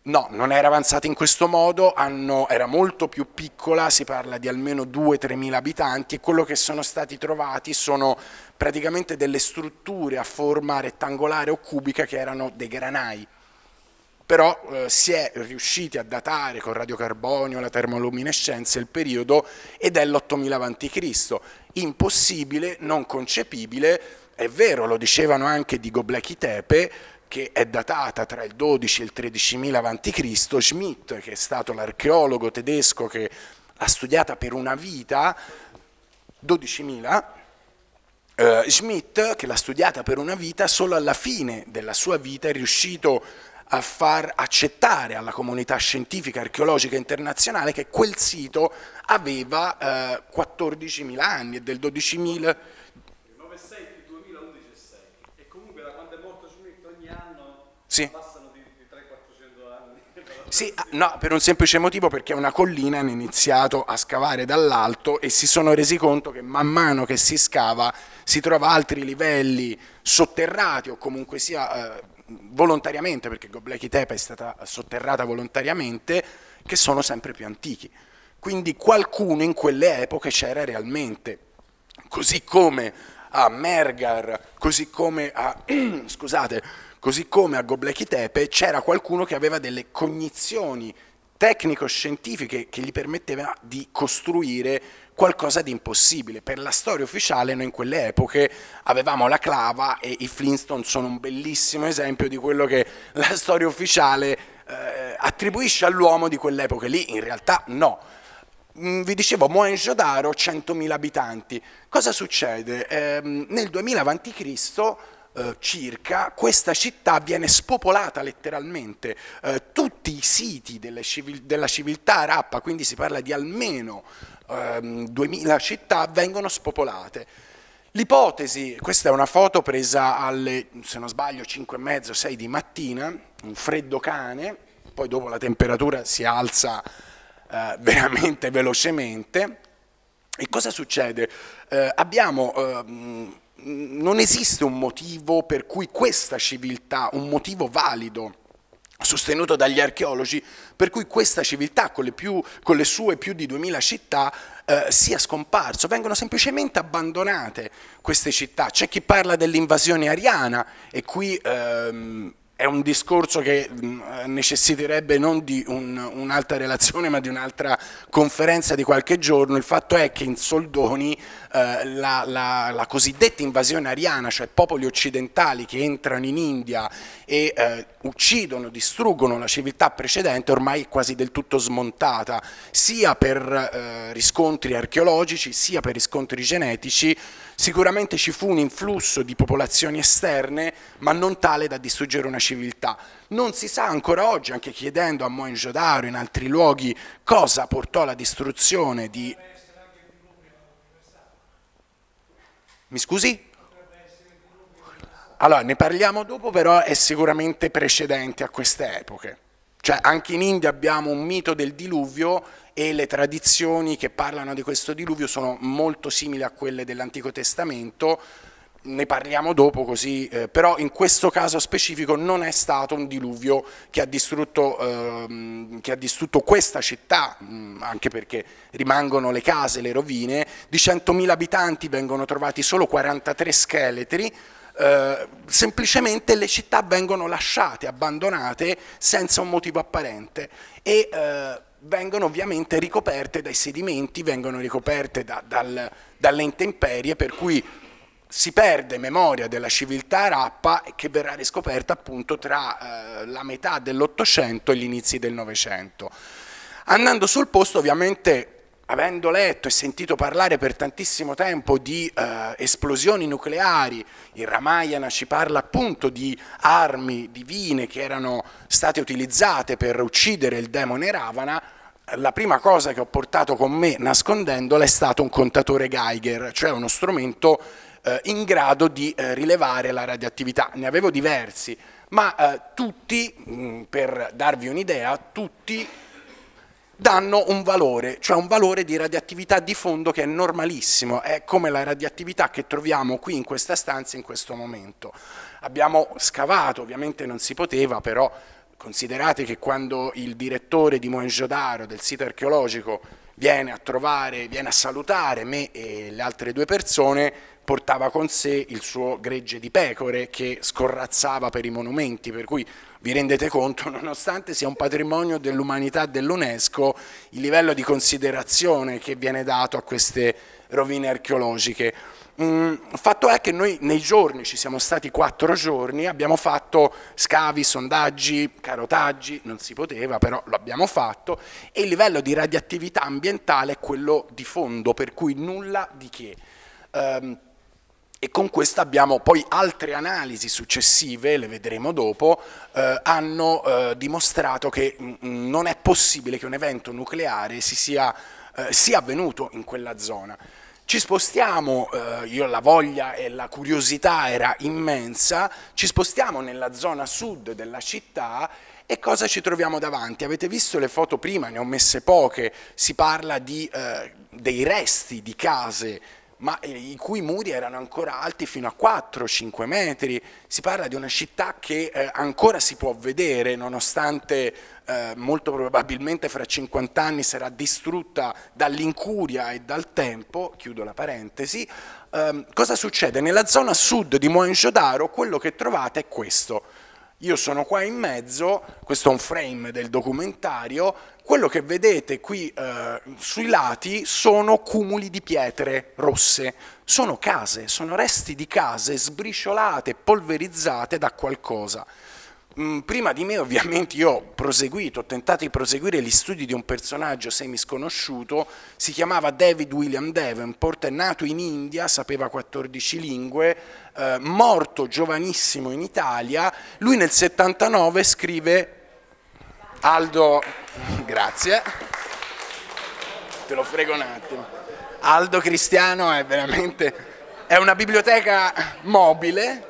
No, non era avanzata in questo modo, hanno, era molto più piccola, si parla di almeno 2-3 mila abitanti e quello che sono stati trovati sono praticamente delle strutture a forma rettangolare o cubica che erano dei granai, però eh, si è riusciti a datare con radiocarbonio, la termoluminescenza, il periodo ed è l'8000 a.C., impossibile, non concepibile, è vero, lo dicevano anche di Goblechi Tepe, che è datata tra il 12 e il 13.000 a.C., Schmidt, che è stato l'archeologo tedesco che ha studiata per una vita, 12.000, eh, Schmidt, che l'ha studiata per una vita, solo alla fine della sua vita è riuscito a a far accettare alla comunità scientifica archeologica internazionale che quel sito aveva eh, 14.000 anni e del 12.000 Sì. Passano di, 300-400 anni. Sì, ah, no, per un semplice motivo perché una collina hanno iniziato a scavare dall'alto e si sono resi conto che man mano che si scava si trova altri livelli sotterrati o comunque sia eh, volontariamente, perché Göbekli Tepe è stata sotterrata volontariamente, che sono sempre più antichi. Quindi qualcuno in quelle epoche c'era realmente, così come a Mergar, così come a, scusate, così come a Göbekli Tepe c'era qualcuno che aveva delle cognizioni tecnico-scientifiche che gli permetteva di costruire qualcosa di impossibile. Per la storia ufficiale noi in quelle epoche avevamo la clava e i Flintstone sono un bellissimo esempio di quello che la storia ufficiale eh, attribuisce all'uomo di quell'epoca lì, in realtà no. Mm, vi dicevo, Mohenjo-Daro, 100.000 abitanti. Cosa succede? Eh, nel 2000 a.C. Eh, circa, questa città viene spopolata letteralmente. Eh, tutti i siti civil della civiltà arappa, quindi si parla di almeno ehm, 2000 città, vengono spopolate. L'ipotesi, questa è una foto presa alle, se non sbaglio, 530 6 di mattina, un freddo cane, poi dopo la temperatura si alza eh, veramente velocemente. E cosa succede? Eh, abbiamo eh, non esiste un motivo per cui questa civiltà, un motivo valido, sostenuto dagli archeologi, per cui questa civiltà con le, più, con le sue più di 2000 città eh, sia scomparso, vengono semplicemente abbandonate queste città. C'è chi parla dell'invasione ariana e qui ehm, è un discorso che necessiterebbe non di un'altra un relazione ma di un'altra conferenza di qualche giorno, il fatto è che in Soldoni eh, la, la, la, cosiddetta invasione ariana, cioè popoli occidentali che entrano in India e eh, uccidono, distruggono la civiltà precedente ormai è quasi del tutto smontata, sia per eh, riscontri archeologici sia per riscontri genetici, Sicuramente ci fu un influsso di popolazioni esterne, ma non tale da distruggere una civiltà. Non si sa ancora oggi, anche chiedendo a Mohenjo-Daro in altri luoghi, cosa portò alla distruzione di... Mi scusi? Allora, ne parliamo dopo, però è sicuramente precedente a queste epoche. Cioè, anche in India abbiamo un mito del diluvio e le tradizioni che parlano di questo diluvio sono molto simili a quelle dell'Antico Testamento, ne parliamo dopo così, eh, però in questo caso specifico non è stato un diluvio che ha distrutto, eh, che ha distrutto questa città, mm, anche perché rimangono le case, le rovine, di 100.000 abitanti vengono trovati solo 43 scheletri, eh, semplicemente le città vengono lasciate, abbandonate senza un motivo apparente e eh, vengono ovviamente ricoperte dai sedimenti, vengono ricoperte da, dal, dalle intemperie, per cui si perde memoria della civiltà arappa che verrà riscoperta appunto tra eh, la metà dell'Ottocento e gli inizi del Novecento. Andando sul posto ovviamente avendo letto e sentito parlare per tantissimo tempo di eh, esplosioni nucleari, il Ramayana ci parla appunto di armi divine che erano state utilizzate per uccidere il demone Ravana, la prima cosa che ho portato con me nascondendola è stato un contatore Geiger, cioè uno strumento eh, in grado di eh, rilevare la radioattività. Ne avevo diversi, ma eh, tutti, mh, mm, per darvi un'idea, tutti danno un valore, cioè un valore di radioattività di fondo che è normalissimo, è come la radioattività che troviamo qui in questa stanza in questo momento. Abbiamo scavato, ovviamente non si poteva, però considerate che quando il direttore di Mohenjo-Daro del sito archeologico viene a trovare, viene a salutare me e le altre due persone, portava con sé il suo gregge di pecore che scorrazzava per i monumenti, per cui vi rendete conto, nonostante sia un patrimonio dell'umanità dell'UNESCO, il livello di considerazione che viene dato a queste rovine archeologiche. Il mm, fatto è che noi nei giorni, ci siamo stati quattro giorni, abbiamo fatto scavi, sondaggi, carotaggi, non si poteva però lo abbiamo fatto e il livello di radioattività ambientale è quello di fondo per cui nulla di che. Um, e con questa abbiamo poi altre analisi successive, le vedremo dopo, eh, hanno eh, dimostrato che mm, mm, non è possibile che un evento nucleare si sia, eh, sia avvenuto in quella zona. Ci spostiamo, eh, io la voglia e la curiosità era immensa, ci spostiamo nella zona sud della città e cosa ci troviamo davanti? Avete visto le foto prima, ne ho messe poche, si parla di, eh, dei resti di case ma eh, i cui muri erano ancora alti fino a 4-5 metri. Si parla di una città che eh, ancora si può vedere, nonostante eh, molto probabilmente fra 50 anni sarà distrutta dall'incuria e dal tempo, chiudo la parentesi. Eh, cosa succede? Nella zona sud di Mohenjo-Daro quello che trovate è questo. Io sono qua in mezzo, questo è un frame del documentario, quello che vedete qui eh, sui lati sono cumuli di pietre rosse, sono case, sono resti di case sbriciolate, polverizzate da qualcosa mm, prima di me ovviamente io ho proseguito, ho tentato di proseguire gli studi di un personaggio semi sconosciuto, si chiamava David William Davenport, è nato in India, sapeva 14 lingue, eh, morto giovanissimo in Italia, lui nel 79 scrive Aldo, grazie. Te lo frego un attimo. Aldo Cristiano è veramente, è una biblioteca mobile.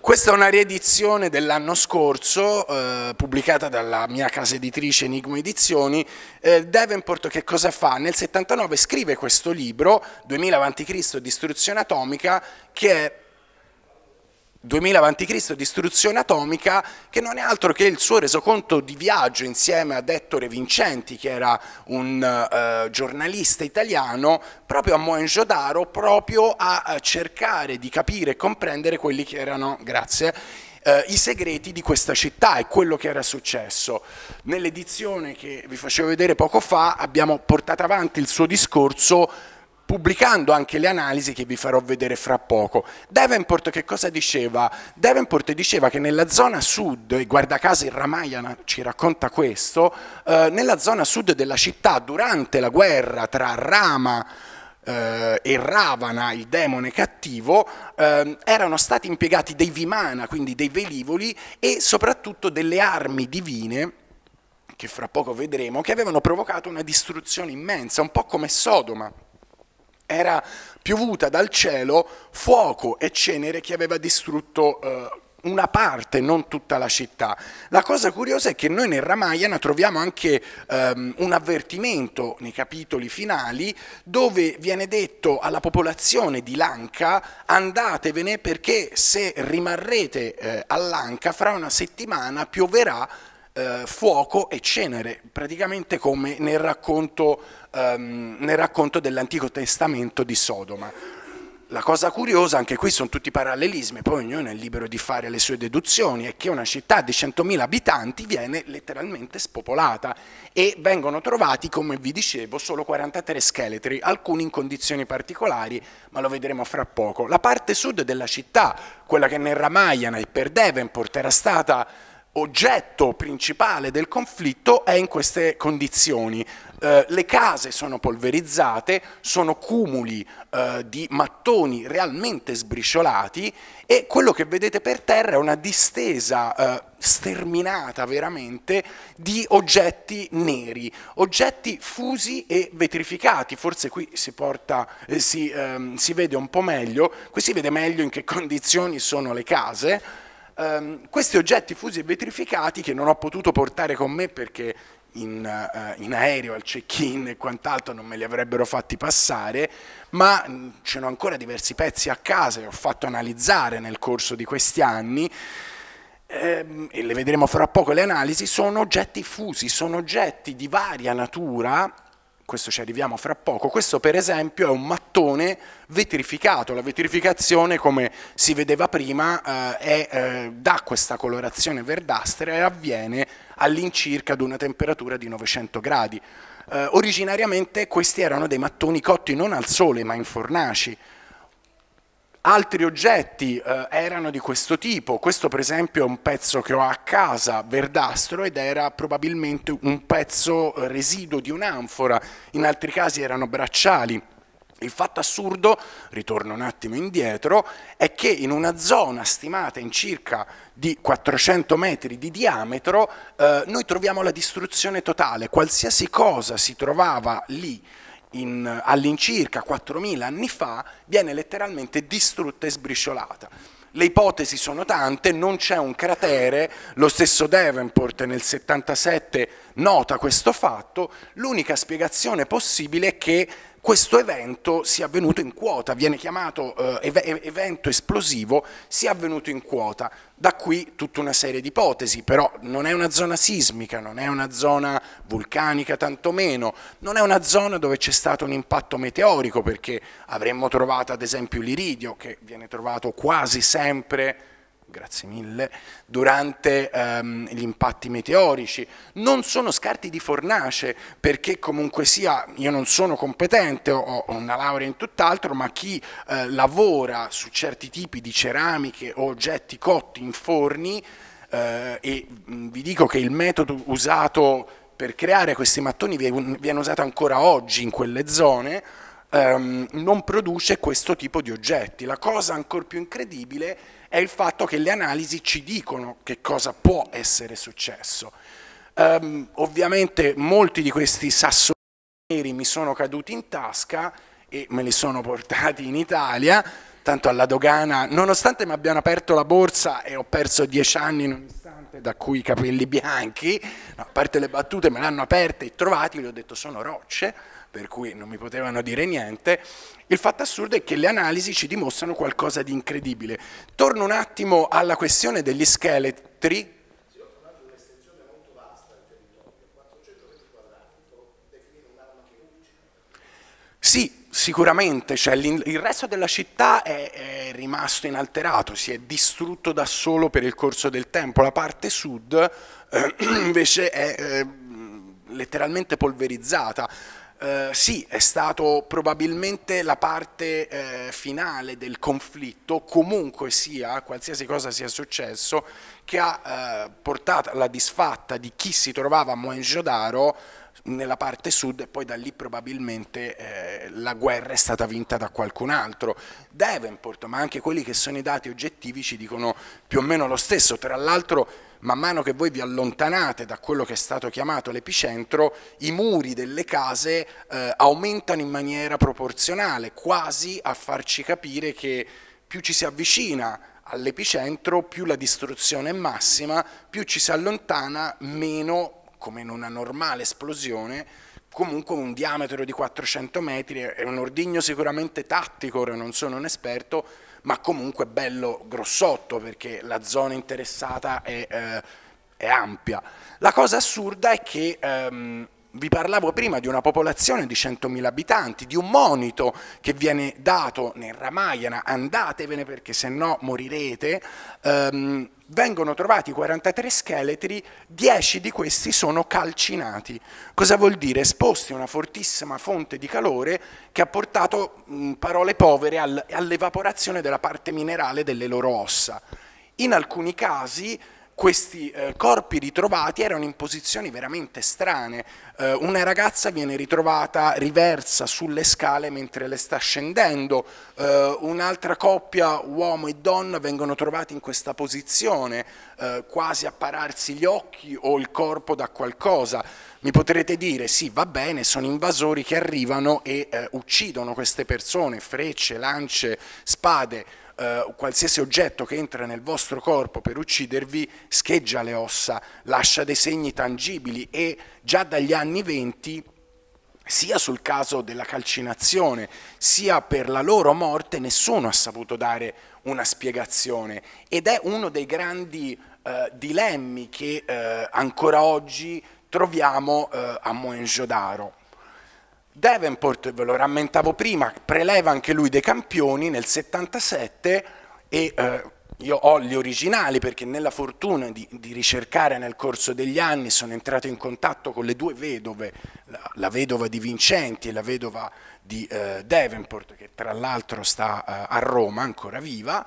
Questa è una riedizione dell'anno scorso, eh, pubblicata dalla mia casa editrice Enigma Edizioni. Eh, Davenport che cosa fa? Nel 79 scrive questo libro, 2000 a.C. Distruzione Atomica, che è 2000 a.C., distruzione atomica, che non è altro che il suo resoconto di viaggio insieme ad Ettore Vincenti, che era un eh, giornalista italiano, proprio a Moenjodaro, proprio a, a cercare di capire e comprendere quelli che erano, grazie, eh, i segreti di questa città e quello che era successo. Nell'edizione che vi facevo vedere poco fa abbiamo portato avanti il suo discorso pubblicando anche le analisi che vi farò vedere fra poco. Davenport che cosa diceva? Davenport diceva che nella zona sud, e guarda caso il Ramayana ci racconta questo, eh, nella zona sud della città durante la guerra tra Rama eh, e Ravana, il demone cattivo, eh, erano stati impiegati dei vimana, quindi dei velivoli, e soprattutto delle armi divine che fra poco vedremo, che avevano provocato una distruzione immensa, un po' come Sodoma era piovuta dal cielo fuoco e cenere che aveva distrutto eh, una parte, non tutta la città. La cosa curiosa è che noi nel Ramayana troviamo anche ehm, un avvertimento nei capitoli finali dove viene detto alla popolazione di Lanka andatevene perché se rimarrete eh, a Lanka fra una settimana pioverà eh, fuoco e cenere, praticamente come nel racconto ehm, nel racconto dell'Antico Testamento di Sodoma. La cosa curiosa, anche qui sono tutti parallelismi, poi ognuno è libero di fare le sue deduzioni, è che una città di 100.000 abitanti viene letteralmente spopolata e vengono trovati, come vi dicevo, solo 43 scheletri, alcuni in condizioni particolari, ma lo vedremo fra poco. La parte sud della città, quella che nel Ramayana e per Devenport era stata oggetto principale del conflitto è in queste condizioni. Eh, le case sono polverizzate, sono cumuli eh, di mattoni realmente sbriciolati e quello che vedete per terra è una distesa eh, sterminata veramente di oggetti neri, oggetti fusi e vetrificati, forse qui si, porta, eh, si, ehm, si vede un po' meglio, qui si vede meglio in che condizioni sono le case, ehm, questi oggetti fusi e vetrificati che non ho potuto portare con me perché in, uh, in, aereo al check-in e quant'altro non me li avrebbero fatti passare, ma mm, ce n'ho ancora diversi pezzi a casa e ho fatto analizzare nel corso di questi anni ehm, e le vedremo fra poco le analisi, sono oggetti fusi, sono oggetti di varia natura questo ci arriviamo fra poco, questo per esempio è un mattone vetrificato, la vetrificazione come si vedeva prima eh, è, eh, dà questa colorazione verdastra e avviene all'incirca ad una temperatura di 900 gradi. Eh, originariamente questi erano dei mattoni cotti non al sole ma in fornaci, Altri oggetti eh, erano di questo tipo, questo per esempio è un pezzo che ho a casa, verdastro, ed era probabilmente un pezzo eh, residuo di un'anfora, in altri casi erano bracciali. Il fatto assurdo, ritorno un attimo indietro, è che in una zona stimata in circa di 400 metri di diametro eh, noi troviamo la distruzione totale, qualsiasi cosa si trovava lì all'incirca 4.000 anni fa, viene letteralmente distrutta e sbriciolata. Le ipotesi sono tante, non c'è un cratere, lo stesso Davenport nel 77 nota questo fatto, l'unica spiegazione possibile è che questo evento sia avvenuto in quota, viene chiamato eh, evento esplosivo, sia avvenuto in quota. Da qui tutta una serie di ipotesi, però non è una zona sismica, non è una zona vulcanica tantomeno, non è una zona dove c'è stato un impatto meteorico, perché avremmo trovato ad esempio l'iridio, che viene trovato quasi sempre grazie mille, durante ehm, gli impatti meteorici. Non sono scarti di fornace perché comunque sia, io non sono competente, ho, ho una laurea in tutt'altro, ma chi eh, lavora su certi tipi di ceramiche o oggetti cotti in forni, eh, e mm, vi dico che il metodo usato per creare questi mattoni viene usato ancora oggi in quelle zone, ehm, non produce questo tipo di oggetti. La cosa ancora più incredibile è è il fatto che le analisi ci dicono che cosa può essere successo. Um, ovviamente molti di questi sassolini neri mi sono caduti in tasca e me li sono portati in Italia, tanto alla dogana, nonostante mi abbiano aperto la borsa e ho perso dieci anni in un istante, da cui i capelli bianchi, no, a parte le battute, me l'hanno aperta e trovati, gli ho detto sono rocce, per cui non mi potevano dire niente, il fatto assurdo è che le analisi ci dimostrano qualcosa di incredibile. Torno un attimo alla questione degli scheletri. Sì, sicuramente, cioè, il resto della città è, è, rimasto inalterato, si è distrutto da solo per il corso del tempo, la parte sud eh, invece è eh, letteralmente polverizzata. Eh, sì, è stato probabilmente la parte eh, finale del conflitto, comunque sia, qualsiasi cosa sia successo, che ha eh, portato alla disfatta di chi si trovava a Mohenjo-Daro, nella parte sud e poi da lì probabilmente eh, la guerra è stata vinta da qualcun altro. Davenport, ma anche quelli che sono i dati oggettivi ci dicono più o meno lo stesso, tra l'altro man mano che voi vi allontanate da quello che è stato chiamato l'epicentro, i muri delle case eh, aumentano in maniera proporzionale, quasi a farci capire che più ci si avvicina all'epicentro, più la distruzione è massima, più ci si allontana, meno come in una normale esplosione, comunque un diametro di 400 metri, è un ordigno sicuramente tattico, ora non sono un esperto, ma comunque bello grossotto perché la zona interessata è, eh, è ampia. La cosa assurda è che ehm, vi parlavo prima di una popolazione di 100.000 abitanti, di un monito che viene dato nel Ramayana, andatevene perché se no morirete, ehm, vengono trovati 43 scheletri, 10 di questi sono calcinati. Cosa vuol dire? Esposti a una fortissima fonte di calore che ha portato, mh, parole povere, al, all'evaporazione della parte minerale delle loro ossa. In alcuni casi questi eh, corpi ritrovati erano in posizioni veramente strane. Eh, una ragazza viene ritrovata riversa sulle scale mentre le sta scendendo, eh, un'altra coppia, uomo e donna, vengono trovati in questa posizione, eh, quasi a pararsi gli occhi o il corpo da qualcosa. Mi potrete dire, sì, va bene, sono invasori che arrivano e eh, uccidono queste persone, frecce, lance, spade eh, qualsiasi oggetto che entra nel vostro corpo per uccidervi scheggia le ossa, lascia dei segni tangibili e già dagli anni venti sia sul caso della calcinazione, sia per la loro morte, nessuno ha saputo dare una spiegazione ed è uno dei grandi eh, dilemmi che eh, ancora oggi troviamo eh, a Moenjodaro. Davenport, ve lo rammentavo prima, preleva anche lui dei campioni nel 77 e eh, io ho gli originali perché nella fortuna di, di, ricercare nel corso degli anni sono entrato in contatto con le due vedove, la, la vedova di Vincenti e la vedova di eh, Davenport, che tra l'altro sta eh, a Roma, ancora viva,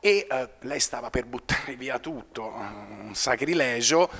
e eh, lei stava per buttare via tutto, un sacrilegio,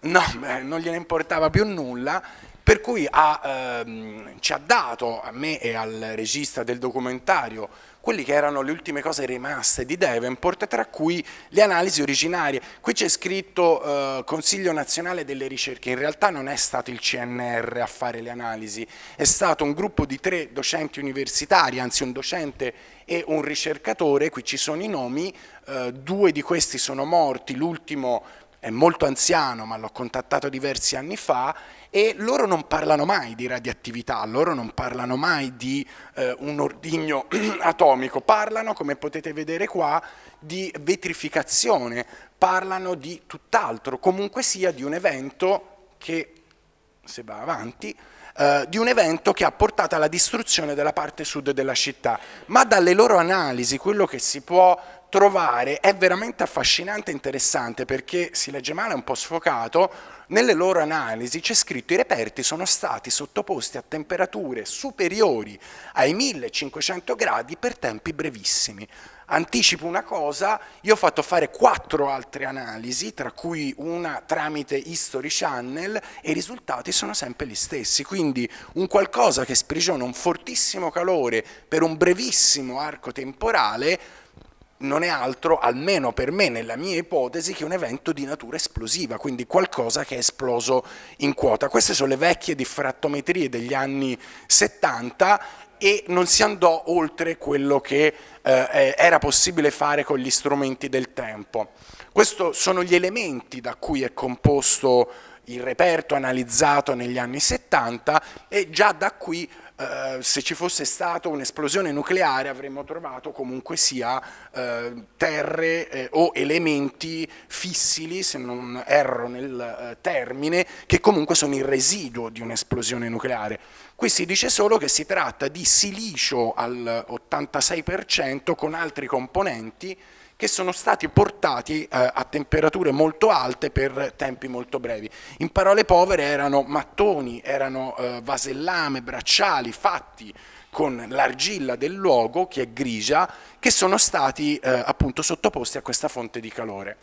no, beh, non gliene importava più nulla per cui ha, ehm, ci ha dato a me e al regista del documentario quelle che erano le ultime cose rimaste di Davenport, tra cui le analisi originarie. Qui c'è scritto eh, Consiglio Nazionale delle Ricerche, in realtà non è stato il CNR a fare le analisi, è stato un gruppo di tre docenti universitari, anzi un docente e un ricercatore, qui ci sono i nomi, eh, due di questi sono morti, l'ultimo è molto anziano ma l'ho contattato diversi anni fa e loro non parlano mai di radioattività, loro non parlano mai di eh, un ordigno atomico, parlano, come potete vedere qua, di vetrificazione, parlano di tutt'altro, comunque sia di un evento che, se va avanti, Uh, di un evento che ha portato alla distruzione della parte sud della città, ma dalle loro analisi quello che si può trovare è veramente affascinante e interessante perché si legge male, è un po' sfocato, nelle loro analisi c'è scritto i reperti sono stati sottoposti a temperature superiori ai 1500 gradi per tempi brevissimi. Anticipo una cosa, io ho fatto fare quattro altre analisi, tra cui una tramite History Channel, e i risultati sono sempre gli stessi. Quindi un qualcosa che sprigiona un fortissimo calore per un brevissimo arco temporale non è altro, almeno per me, nella mia ipotesi, che un evento di natura esplosiva, quindi qualcosa che è esploso in quota. Queste sono le vecchie diffrattometrie degli anni 70 e non si andò oltre quello che eh, era possibile fare con gli strumenti del tempo. Questi sono gli elementi da cui è composto il reperto analizzato negli anni 70 e già da qui eh, se ci fosse stata un'esplosione nucleare avremmo trovato comunque sia eh, terre eh, o elementi fissili, se non erro nel eh, termine, che comunque sono il residuo di un'esplosione nucleare. Qui si dice solo che si tratta di silicio al 86% con altri componenti che sono stati portati eh, a temperature molto alte per tempi molto brevi. In parole povere erano mattoni, erano eh, vasellame, bracciali fatti con l'argilla del luogo che è grigia, che sono stati eh, appunto sottoposti a questa fonte di calore.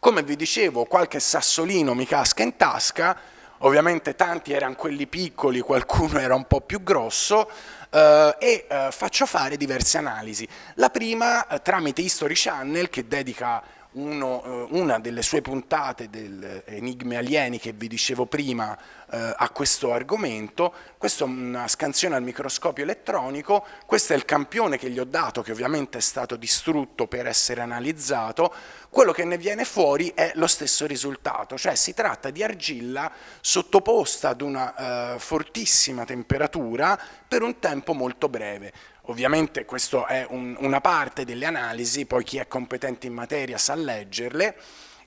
Come vi dicevo, qualche sassolino mi casca in tasca, ovviamente tanti erano quelli piccoli, qualcuno era un po' più grosso, eh, e eh, faccio fare diverse analisi. La prima eh, tramite History Channel che dedica uno, eh, una delle sue puntate dell'Enigme alieni che vi dicevo prima eh, a questo argomento, questa è una scansione al microscopio elettronico, questo è il campione che gli ho dato che ovviamente è stato distrutto per essere analizzato, quello che ne viene fuori è lo stesso risultato, cioè si tratta di argilla sottoposta ad una eh, fortissima temperatura per un tempo molto breve. Ovviamente questa è un, una parte delle analisi, poi chi è competente in materia sa leggerle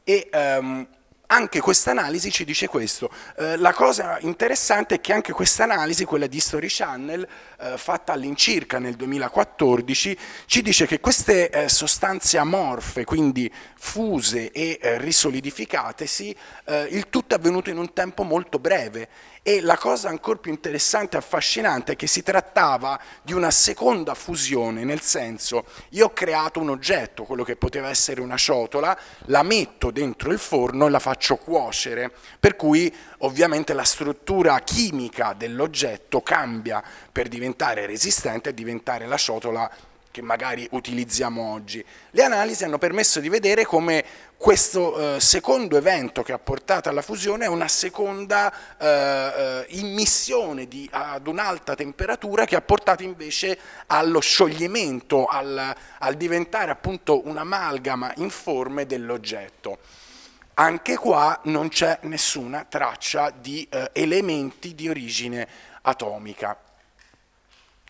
e... Um, anche questa analisi ci dice questo. Eh, la cosa interessante è che anche questa analisi, quella di Story Channel, eh, fatta all'incirca nel 2014, ci dice che queste eh, sostanze amorfe, quindi fuse e eh, risolidificatesi, eh, il tutto è avvenuto in un tempo molto breve e la cosa ancora più interessante e affascinante è che si trattava di una seconda fusione, nel senso io ho creato un oggetto, quello che poteva essere una ciotola, la metto dentro il forno e la faccio faccio cuocere, per cui ovviamente la struttura chimica dell'oggetto cambia per diventare resistente e diventare la ciotola che magari utilizziamo oggi. Le analisi hanno permesso di vedere come questo eh, secondo evento che ha portato alla fusione è una seconda eh, eh immissione di, ad un'alta temperatura che ha portato invece allo scioglimento, al, al diventare appunto un'amalgama informe dell'oggetto. Anche qua non c'è nessuna traccia di eh, elementi di origine atomica,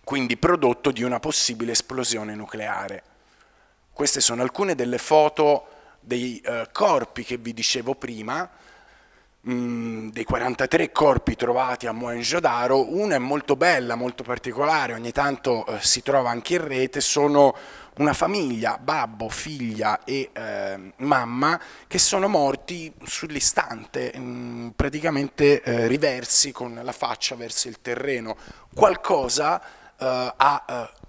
quindi prodotto di una possibile esplosione nucleare. Queste sono alcune delle foto dei eh, corpi che vi dicevo prima, mm, dei 43 corpi trovati a Mohenjo-Daro, una è molto bella, molto particolare, ogni tanto eh, si trova anche in rete, sono una famiglia, babbo, figlia e eh, mamma, che sono morti sull'istante, mm, praticamente eh, riversi con la faccia verso il terreno. Qualcosa eh, ha eh,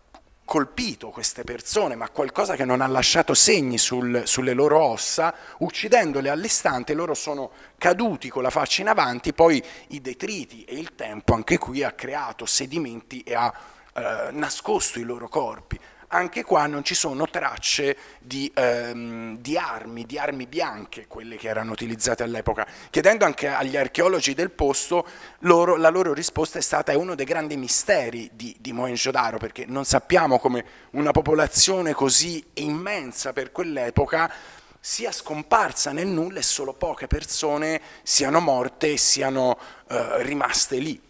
colpito queste persone, ma qualcosa che non ha lasciato segni sul, sulle loro ossa, uccidendole all'istante, loro sono caduti con la faccia in avanti, poi i detriti e il tempo anche qui ha creato sedimenti e ha eh, nascosto i loro corpi anche qua non ci sono tracce di, ehm, di armi, di armi bianche, quelle che erano utilizzate all'epoca. Chiedendo anche agli archeologi del posto, loro, la loro risposta è stata è uno dei grandi misteri di, di Mohenjo-Daro, perché non sappiamo come una popolazione così immensa per quell'epoca sia scomparsa nel nulla e solo poche persone siano morte e siano eh, rimaste lì.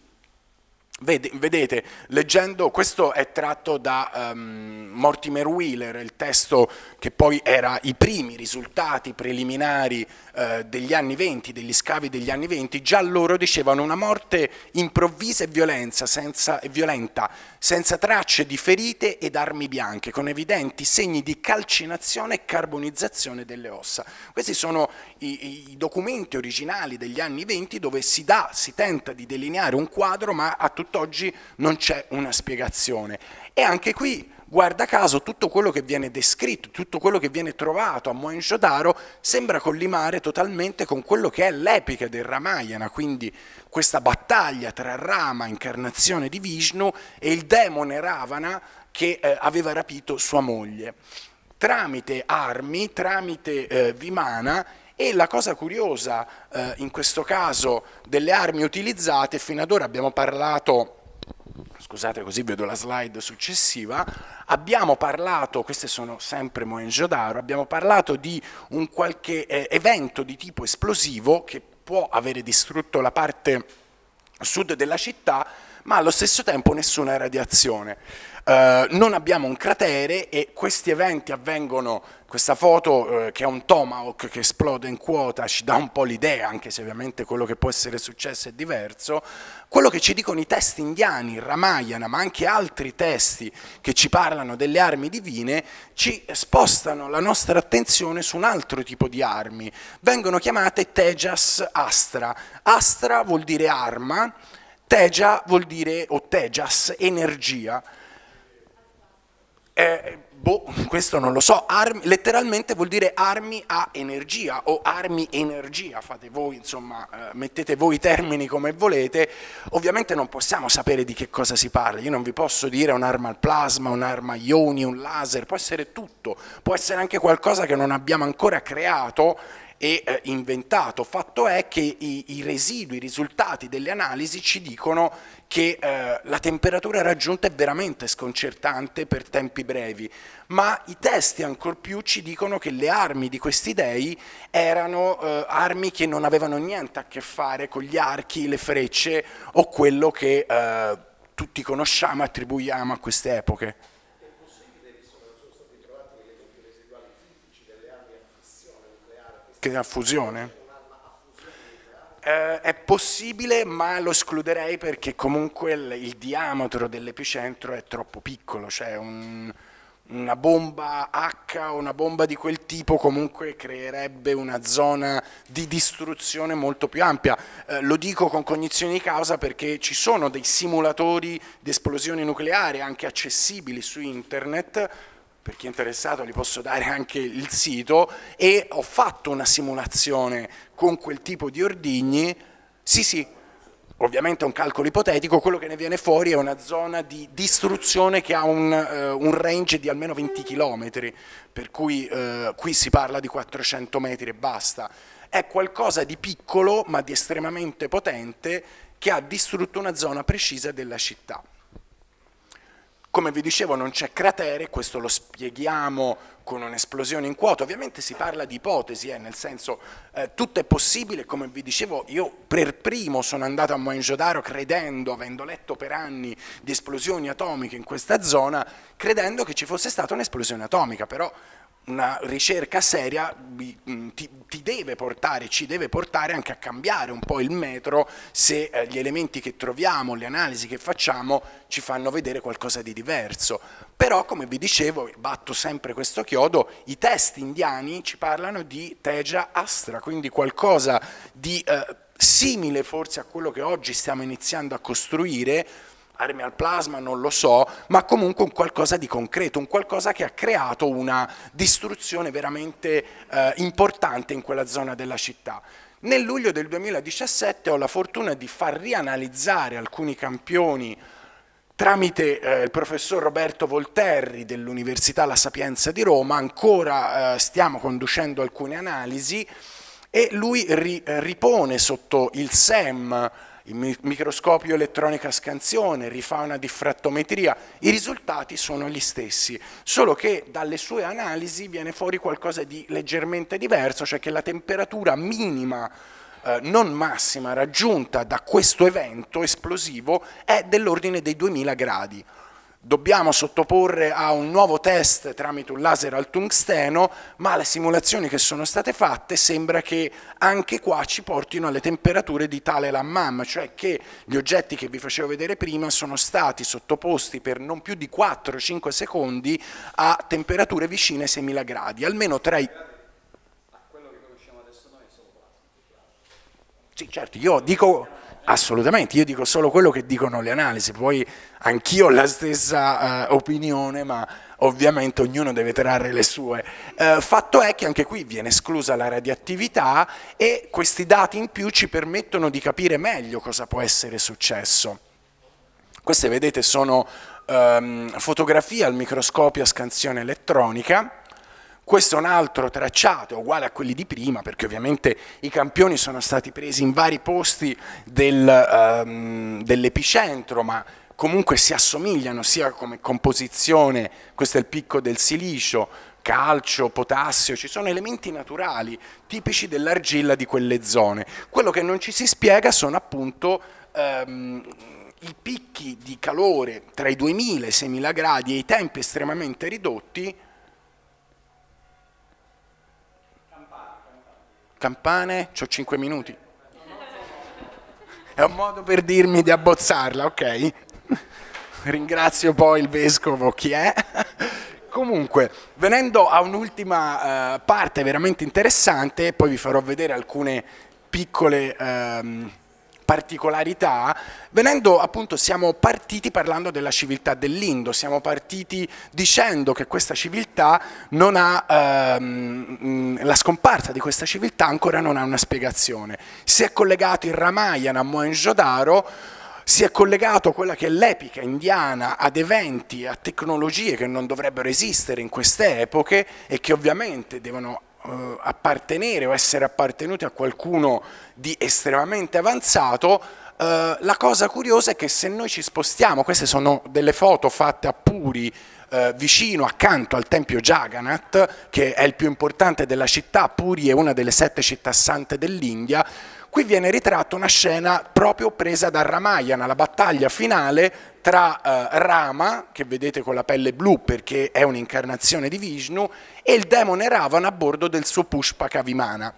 Vedete, leggendo, questo è tratto da um, Mortimer Wheeler, il testo che poi era i primi risultati preliminari eh, degli anni 20, degli scavi degli anni 20, già loro dicevano una morte improvvisa e, violenza, senza, e violenta, senza tracce di ferite ed armi bianche, con evidenti segni di calcinazione e carbonizzazione delle ossa. Questi sono i, i documenti originali degli anni 20 dove si dà, si tenta di delineare un quadro, ma a tutt'oggi non c'è una spiegazione. E anche qui Guarda caso tutto quello che viene descritto, tutto quello che viene trovato a Mohenjo-Daro sembra collimare totalmente con quello che è l'epica del Ramayana, quindi questa battaglia tra Rama, incarnazione di Vishnu, e il demone Ravana che eh, aveva rapito sua moglie. Tramite armi, tramite eh, Vimana e la cosa curiosa eh, in questo caso delle armi utilizzate, fino ad ora abbiamo parlato scusate così vedo la slide successiva, abbiamo parlato, queste sono sempre Mohenjo-Daro, abbiamo parlato di un qualche eh, evento di tipo esplosivo che può avere distrutto la parte sud della città, ma allo stesso tempo nessuna radiazione. Eh, non abbiamo un cratere e questi eventi avvengono, questa foto eh, che è un tomahawk che esplode in quota ci dà un po' l'idea, anche se ovviamente quello che può essere successo è diverso, quello che ci dicono i testi indiani, il Ramayana, ma anche altri testi che ci parlano delle armi divine, ci spostano la nostra attenzione su un altro tipo di armi, vengono chiamate Tejas Astra, Astra vuol dire arma, Teja vuol dire, o Tejas, energia, eh, boh, questo non lo so, armi, letteralmente vuol dire armi a energia o armi energia, fate voi, insomma, eh, mettete voi i termini come volete, ovviamente non possiamo sapere di che cosa si parla, io non vi posso dire un'arma al plasma, un'arma a ioni, un laser, può essere tutto, può essere anche qualcosa che non abbiamo ancora creato e eh, inventato. Fatto è che i, i, residui, i risultati delle analisi ci dicono che eh, la temperatura raggiunta è veramente sconcertante per tempi brevi, ma i testi ancor più ci dicono che le armi di questi dei erano eh, armi che non avevano niente a che fare con gli archi, le frecce o quello che eh, tutti conosciamo e attribuiamo a queste epoche. che a fusione? Eh, è possibile, ma lo escluderei perché comunque il, il diametro dell'epicentro è troppo piccolo, cioè un, una bomba H o una bomba di quel tipo comunque creerebbe una zona di distruzione molto più ampia. Eh, lo dico con cognizione di causa perché ci sono dei simulatori di esplosione nucleare anche accessibili su internet per chi è interessato gli posso dare anche il sito, e ho fatto una simulazione con quel tipo di ordigni, sì sì, ovviamente è un calcolo ipotetico, quello che ne viene fuori è una zona di distruzione che ha un, eh, un range di almeno 20 km, per cui eh, qui si parla di 400 metri e basta. È qualcosa di piccolo ma di estremamente potente che ha distrutto una zona precisa della città. Come vi dicevo non c'è cratere, questo lo spieghiamo con un'esplosione in quota, ovviamente si parla di ipotesi, eh, nel senso eh, tutto è possibile, come vi dicevo io per primo sono andato a Moenjodaro credendo, avendo letto per anni di esplosioni atomiche in questa zona, credendo che ci fosse stata un'esplosione atomica, però una ricerca seria mm, ti, ti, deve portare, ci deve portare anche a cambiare un po' il metro se eh, gli elementi che troviamo, le analisi che facciamo ci fanno vedere qualcosa di diverso. Però come vi dicevo, batto sempre questo chiodo, i test indiani ci parlano di teja astra, quindi qualcosa di eh, simile forse a quello che oggi stiamo iniziando a costruire, armi al plasma, non lo so, ma comunque un qualcosa di concreto, un qualcosa che ha creato una distruzione veramente eh, importante in quella zona della città. Nel luglio del 2017 ho la fortuna di far rianalizzare alcuni campioni tramite eh, il professor Roberto Volterri dell'Università La Sapienza di Roma, ancora eh, stiamo conducendo alcune analisi e lui ri, eh, ripone sotto il SEM il microscopio elettronico a scansione rifà una diffrattometria, i risultati sono gli stessi, solo che dalle sue analisi viene fuori qualcosa di leggermente diverso, cioè che la temperatura minima eh, non massima raggiunta da questo evento esplosivo è dell'ordine dei 2000 gradi dobbiamo sottoporre a un nuovo test tramite un laser al tungsteno, ma le simulazioni che sono state fatte sembra che anche qua ci portino alle temperature di tale Lammam, cioè che gli oggetti che vi facevo vedere prima sono stati sottoposti per non più di 4-5 secondi a temperature vicine ai 6000 gradi, almeno tra i... Ah, quello che conosciamo adesso noi Sì, certo, io dico Assolutamente, io dico solo quello che dicono le analisi, poi anch'io ho la stessa eh, opinione, ma ovviamente ognuno deve trarre le sue. Eh, fatto è che anche qui viene esclusa la radioattività e questi dati in più ci permettono di capire meglio cosa può essere successo. Queste vedete sono ehm, fotografie al microscopio a scansione elettronica, questo è un altro tracciato, uguale a quelli di prima, perché ovviamente i campioni sono stati presi in vari posti del, um, dell'epicentro, ma comunque si assomigliano sia come composizione, questo è il picco del silicio, calcio, potassio, ci sono elementi naturali tipici dell'argilla di quelle zone. Quello che non ci si spiega sono appunto ehm, i picchi di calore tra i 2000 e i 6000 gradi e i tempi estremamente ridotti Campane, ho 5 minuti. È un modo per dirmi di abbozzarla, ok? Ringrazio poi il vescovo chi è. Comunque, venendo a un'ultima uh, parte veramente interessante, poi vi farò vedere alcune piccole um, particolarità, venendo appunto siamo partiti parlando della civiltà dell'Indo, siamo partiti dicendo che questa civiltà non ha, ehm, la scomparsa di questa civiltà ancora non ha una spiegazione. Si è collegato il Ramayana a Mohenjo-daro, si è collegato a quella che è l'epica indiana ad eventi, a tecnologie che non dovrebbero esistere in queste epoche e che ovviamente devono eh, appartenere o essere appartenuti a qualcuno di estremamente avanzato, eh, la cosa curiosa è che se noi ci spostiamo, queste sono delle foto fatte a Puri, eh, vicino, accanto al tempio Jagannath, che è il più importante della città, Puri è una delle sette città sante dell'India, Qui viene ritratta una scena proprio presa da Ramayana, la battaglia finale tra eh, Rama, che vedete con la pelle blu perché è un'incarnazione di Vishnu, e il demone Ravana a bordo del suo Pushpa Kavimana.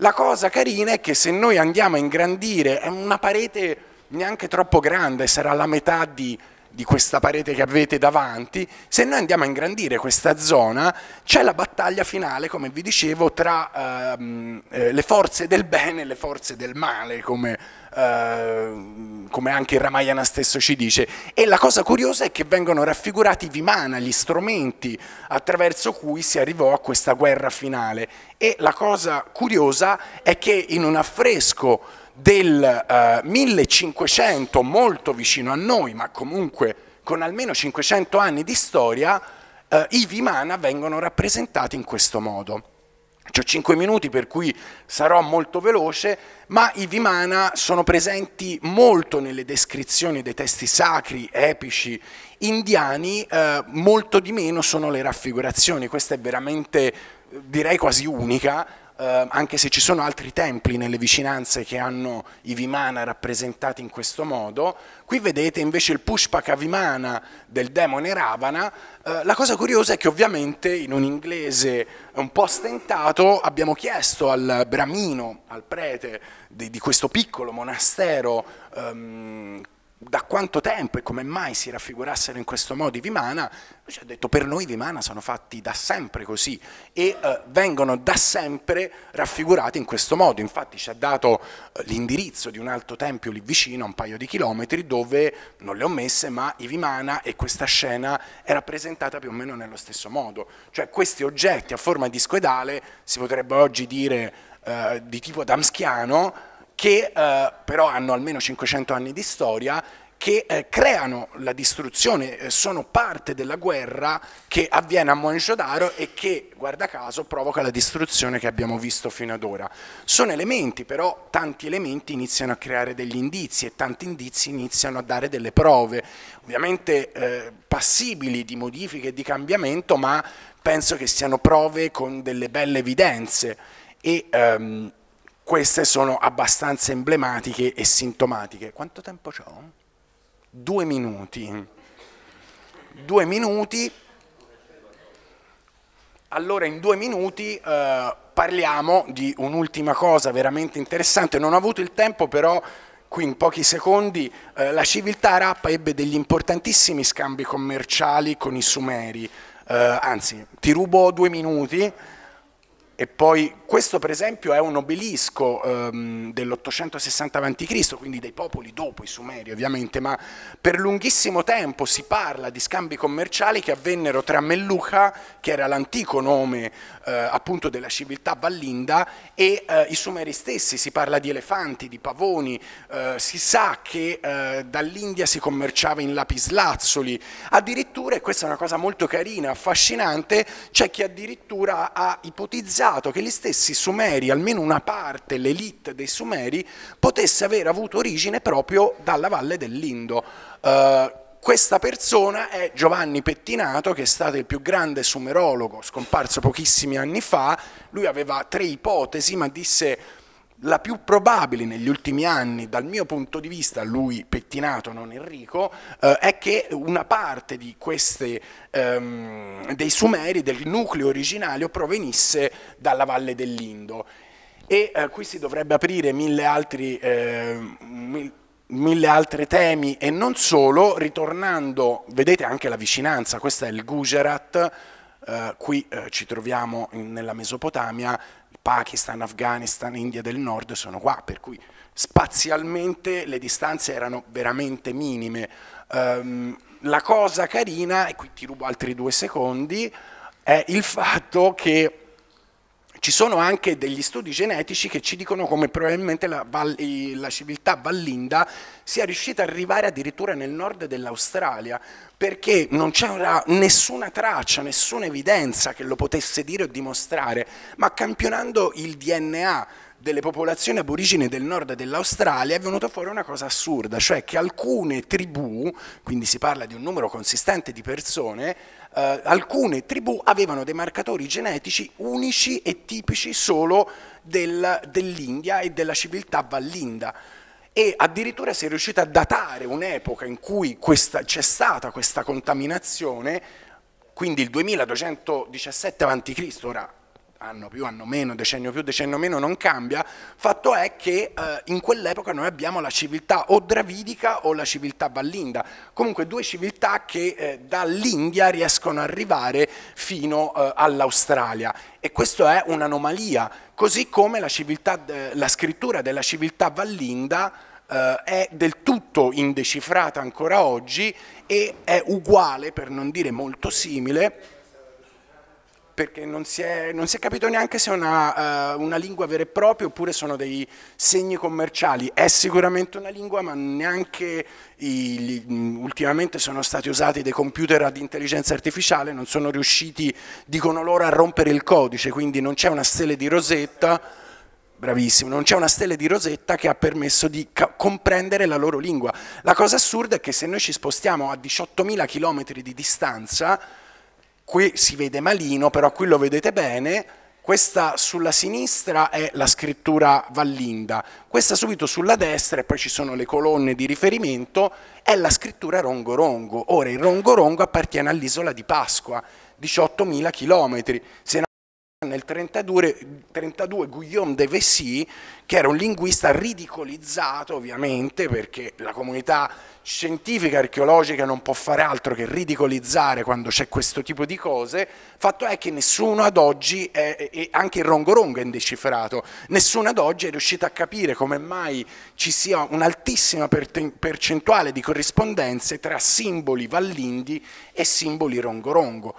La cosa carina è che se noi andiamo a ingrandire, è una parete neanche troppo grande, sarà la metà di di questa parete che avete davanti, se noi andiamo a ingrandire questa zona c'è la battaglia finale, come vi dicevo, tra ehm, eh, le forze del bene e le forze del male, come, ehm, come anche il Ramayana stesso ci dice. E la cosa curiosa è che vengono raffigurati i Vimana, gli strumenti attraverso cui si arrivò a questa guerra finale. E la cosa curiosa è che in un affresco del eh, 1500, molto vicino a noi, ma comunque con almeno 500 anni di storia, eh, i Vimana vengono rappresentati in questo modo. Ho 5 minuti per cui sarò molto veloce, ma i Vimana sono presenti molto nelle descrizioni dei testi sacri, epici, indiani, eh, molto di meno sono le raffigurazioni, questa è veramente eh, direi quasi unica eh, anche se ci sono altri templi nelle vicinanze che hanno i Vimana rappresentati in questo modo, qui vedete invece il Pushpaka Vimana del demone Ravana, eh, la cosa curiosa è che ovviamente in un inglese un po' stentato abbiamo chiesto al bramino, al prete di, di questo piccolo monastero, ehm, da quanto tempo e come mai si raffigurassero in questo modo i Vimana, ci ha detto per noi i Vimana sono fatti da sempre così e eh, vengono da sempre raffigurati in questo modo, infatti ci ha dato eh, l'indirizzo di un altro tempio lì vicino, un paio di chilometri, dove non le ho messe, ma i Vimana e questa scena è rappresentata più o meno nello stesso modo, cioè questi oggetti a forma discoedale si potrebbe oggi dire eh, di tipo damschiano, che eh, però hanno almeno 500 anni di storia, che eh, creano la distruzione, eh, sono parte della guerra che avviene a Mohenjo-Daro e che, guarda caso, provoca la distruzione che abbiamo visto fino ad ora. Sono elementi, però tanti elementi iniziano a creare degli indizi e tanti indizi iniziano a dare delle prove, ovviamente eh, passibili di modifiche e di cambiamento, ma penso che siano prove con delle belle evidenze. E, ehm, queste sono abbastanza emblematiche e sintomatiche. Quanto tempo ho? Due minuti. Due minuti. Allora in due minuti eh, parliamo di un'ultima cosa veramente interessante. Non ho avuto il tempo però qui in pochi secondi eh, la civiltà arappa ebbe degli importantissimi scambi commerciali con i sumeri. Eh, anzi, ti rubo due minuti e poi questo per esempio è un obelisco ehm, dell'860 a.C., quindi dei popoli dopo i Sumeri ovviamente, ma per lunghissimo tempo si parla di scambi commerciali che avvennero tra Melluca, che era l'antico nome eh, appunto della civiltà vallinda, e eh, i Sumeri stessi, si parla di elefanti, di pavoni, eh, si sa che eh, dall'India si commerciava in lapislazzoli, addirittura, e questa è una cosa molto carina, affascinante, c'è chi addirittura ha ipotizzato che gli stessi stessi Sumeri, almeno una parte, l'elite dei Sumeri, potesse aver avuto origine proprio dalla valle dell'Indo. Eh, questa persona è Giovanni Pettinato, che è stato il più grande sumerologo, scomparso pochissimi anni fa. Lui aveva tre ipotesi, ma disse la più probabile negli ultimi anni, dal mio punto di vista, lui pettinato, non Enrico, eh, è che una parte di queste, ehm, dei Sumeri, del nucleo originario, provenisse dalla valle dell'Indo. E eh, qui si dovrebbe aprire mille altri... Eh, mil mille altri temi e non solo, ritornando, vedete anche la vicinanza, questo è il Gujarat, eh, qui eh, ci troviamo in, nella Mesopotamia, Pakistan, Afghanistan, India del Nord sono qua, per cui spazialmente le distanze erano veramente minime. Um, la cosa carina, e qui ti rubo altri due secondi, è il fatto che ci sono anche degli studi genetici che ci dicono come probabilmente la, la civiltà vallinda sia riuscita ad arrivare addirittura nel nord dell'Australia, perché non c'era nessuna traccia, nessuna evidenza che lo potesse dire o dimostrare, ma campionando il DNA delle popolazioni aborigene del nord dell'Australia è venuta fuori una cosa assurda, cioè che alcune tribù, quindi si parla di un numero consistente di persone, eh, alcune tribù avevano dei marcatori genetici unici e tipici solo del, dell'India e della civiltà vallinda e addirittura si è riuscita a datare un'epoca in cui questa, c'è stata questa contaminazione, quindi il 2217 a.C., ora anno più, anno meno, decennio più, decennio meno, non cambia, fatto è che eh, in quell'epoca noi abbiamo la civiltà o dravidica o la civiltà ballinda, comunque due civiltà che eh, dall'India riescono ad arrivare fino eh, all'Australia e questo è un'anomalia, così come la, civiltà, eh, la scrittura della civiltà ballinda Uh, è del tutto indecifrata ancora oggi e è uguale, per non dire molto simile, perché non si è, non si è capito neanche se è una, uh, una, lingua vera e propria oppure sono dei segni commerciali. È sicuramente una lingua, ma neanche i, ultimamente sono stati usati dei computer ad intelligenza artificiale, non sono riusciti, dicono loro, a rompere il codice, quindi non c'è una stella di rosetta bravissimo, non c'è una stella di Rosetta che ha permesso di comprendere la loro lingua. La cosa assurda è che se noi ci spostiamo a 18.000 km di distanza, qui si vede malino, però qui lo vedete bene, questa sulla sinistra è la scrittura Vallinda, questa subito sulla destra, e poi ci sono le colonne di riferimento, è la scrittura Rongorongo. Ora, il Rongorongo appartiene all'isola di Pasqua, 18.000 chilometri. Nel 1932, 32 Guillaume de Vessy, che era un linguista ridicolizzato ovviamente perché la comunità scientifica archeologica non può fare altro che ridicolizzare quando c'è questo tipo di cose, fatto è che nessuno ad oggi, è, e anche il rongorongo è indecifrato, nessuno ad oggi è riuscito a capire come mai ci sia un'altissima percentuale di corrispondenze tra simboli vallindi e simboli rongorongo.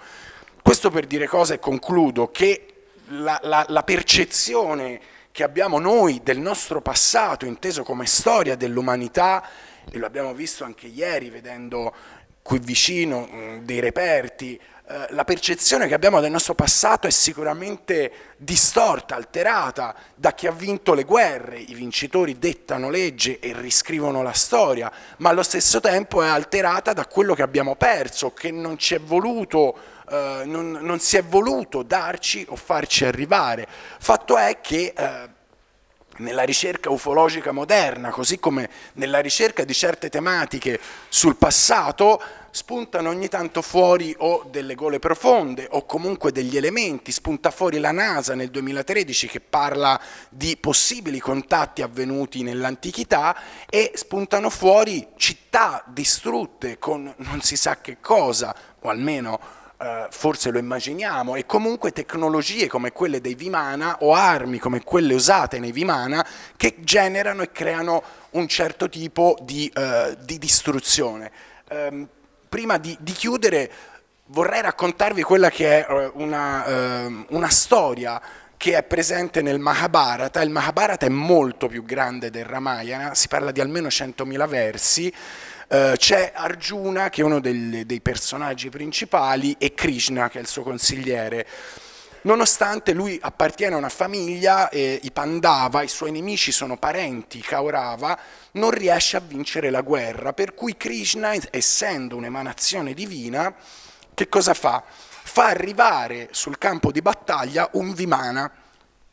Questo per dire cosa e concludo, che la, la, la percezione che abbiamo noi del nostro passato, inteso come storia dell'umanità, e lo abbiamo visto anche ieri vedendo qui vicino mh, mm, dei reperti, eh, la percezione che abbiamo del nostro passato è sicuramente distorta, alterata da chi ha vinto le guerre, i vincitori dettano legge e riscrivono la storia, ma allo stesso tempo è alterata da quello che abbiamo perso, che non ci è voluto eh, non, non, si è voluto darci o farci arrivare. Fatto è che eh, nella ricerca ufologica moderna, così come nella ricerca di certe tematiche sul passato, spuntano ogni tanto fuori o delle gole profonde o comunque degli elementi, spunta fuori la NASA nel 2013 che parla di possibili contatti avvenuti nell'antichità e spuntano fuori città distrutte con non si sa che cosa, o almeno eh, forse lo immaginiamo, e comunque tecnologie come quelle dei Vimana o armi come quelle usate nei Vimana che generano e creano un certo tipo di, eh, di distruzione. Eh, prima di, di, chiudere vorrei raccontarvi quella che è eh, una, ehm, una storia che è presente nel Mahabharata. Il Mahabharata è molto più grande del Ramayana, si parla di almeno 100.000 versi, eh, c'è Arjuna che è uno del, dei personaggi principali e Krishna che è il suo consigliere. Nonostante lui appartiene a una famiglia, eh, i Pandava, i suoi nemici sono parenti, i Kaurava, non riesce a vincere la guerra, per cui Krishna, essendo un'emanazione divina, che cosa fa? Fa arrivare sul campo di battaglia un Vimana,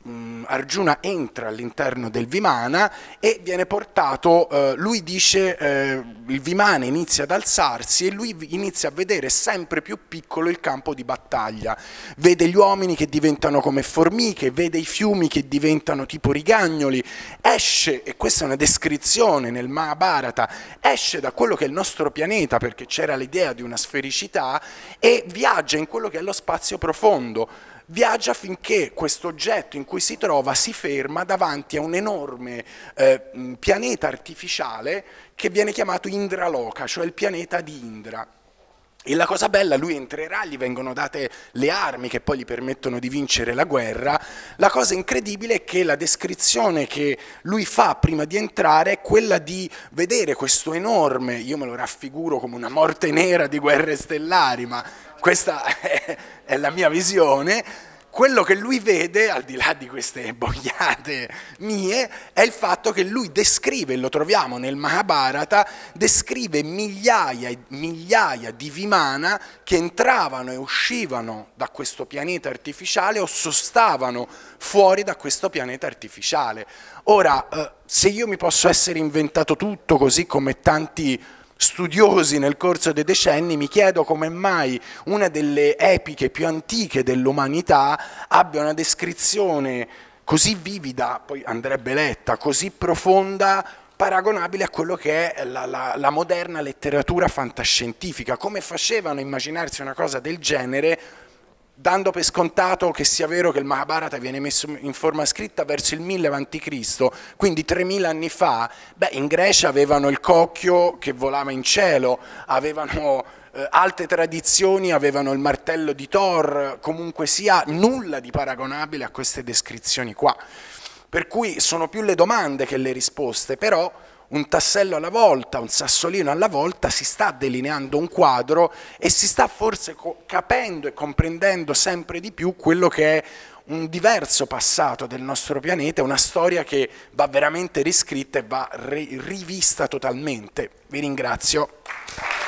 Mm, Arjuna entra all'interno del Vimana e viene portato, eh, lui dice, eh, il Vimana inizia ad alzarsi e lui inizia a vedere sempre più piccolo il campo di battaglia, vede gli uomini che diventano come formiche, vede i fiumi che diventano tipo rigagnoli, esce, e questa è una descrizione nel Mahabharata, esce da quello che è il nostro pianeta perché c'era l'idea di una sfericità e viaggia in quello che è lo spazio profondo viaggia finché questo oggetto in cui si trova si ferma davanti a un enorme eh, pianeta artificiale che viene chiamato Indraloca, cioè il pianeta di Indra. E la cosa bella, lui entrerà, gli vengono date le armi che poi gli permettono di vincere la guerra. La cosa incredibile è che la descrizione che lui fa prima di entrare è quella di vedere questo enorme, io me lo raffiguro come una morte nera di guerre stellari, ma questa è, è la mia visione, quello che lui vede, al di là di queste boiate mie, è il fatto che lui descrive, lo troviamo nel Mahabharata, descrive migliaia e migliaia di Vimana che entravano e uscivano da questo pianeta artificiale o sostavano fuori da questo pianeta artificiale. Ora, eh, se io mi posso essere inventato tutto, così come tanti studiosi nel corso dei decenni, mi chiedo come mai una delle epiche più antiche dell'umanità abbia una descrizione così vivida, poi andrebbe letta, così profonda, paragonabile a quello che è la, la, la moderna letteratura fantascientifica. Come facevano a immaginarsi una cosa del genere dando per scontato che sia vero che il Mahabharata viene messo in forma scritta verso il 1000 a.C., quindi 3000 anni fa, beh, in Grecia avevano il cocchio che volava in cielo, avevano eh, alte tradizioni, avevano il martello di Thor, comunque sia nulla di paragonabile a queste descrizioni qua. Per cui sono più le domande che le risposte, però un tassello alla volta, un sassolino alla volta, si sta delineando un quadro e si sta forse capendo e comprendendo sempre di più quello che è un diverso passato del nostro pianeta, una storia che va veramente riscritta e va rivista totalmente. Vi ringrazio.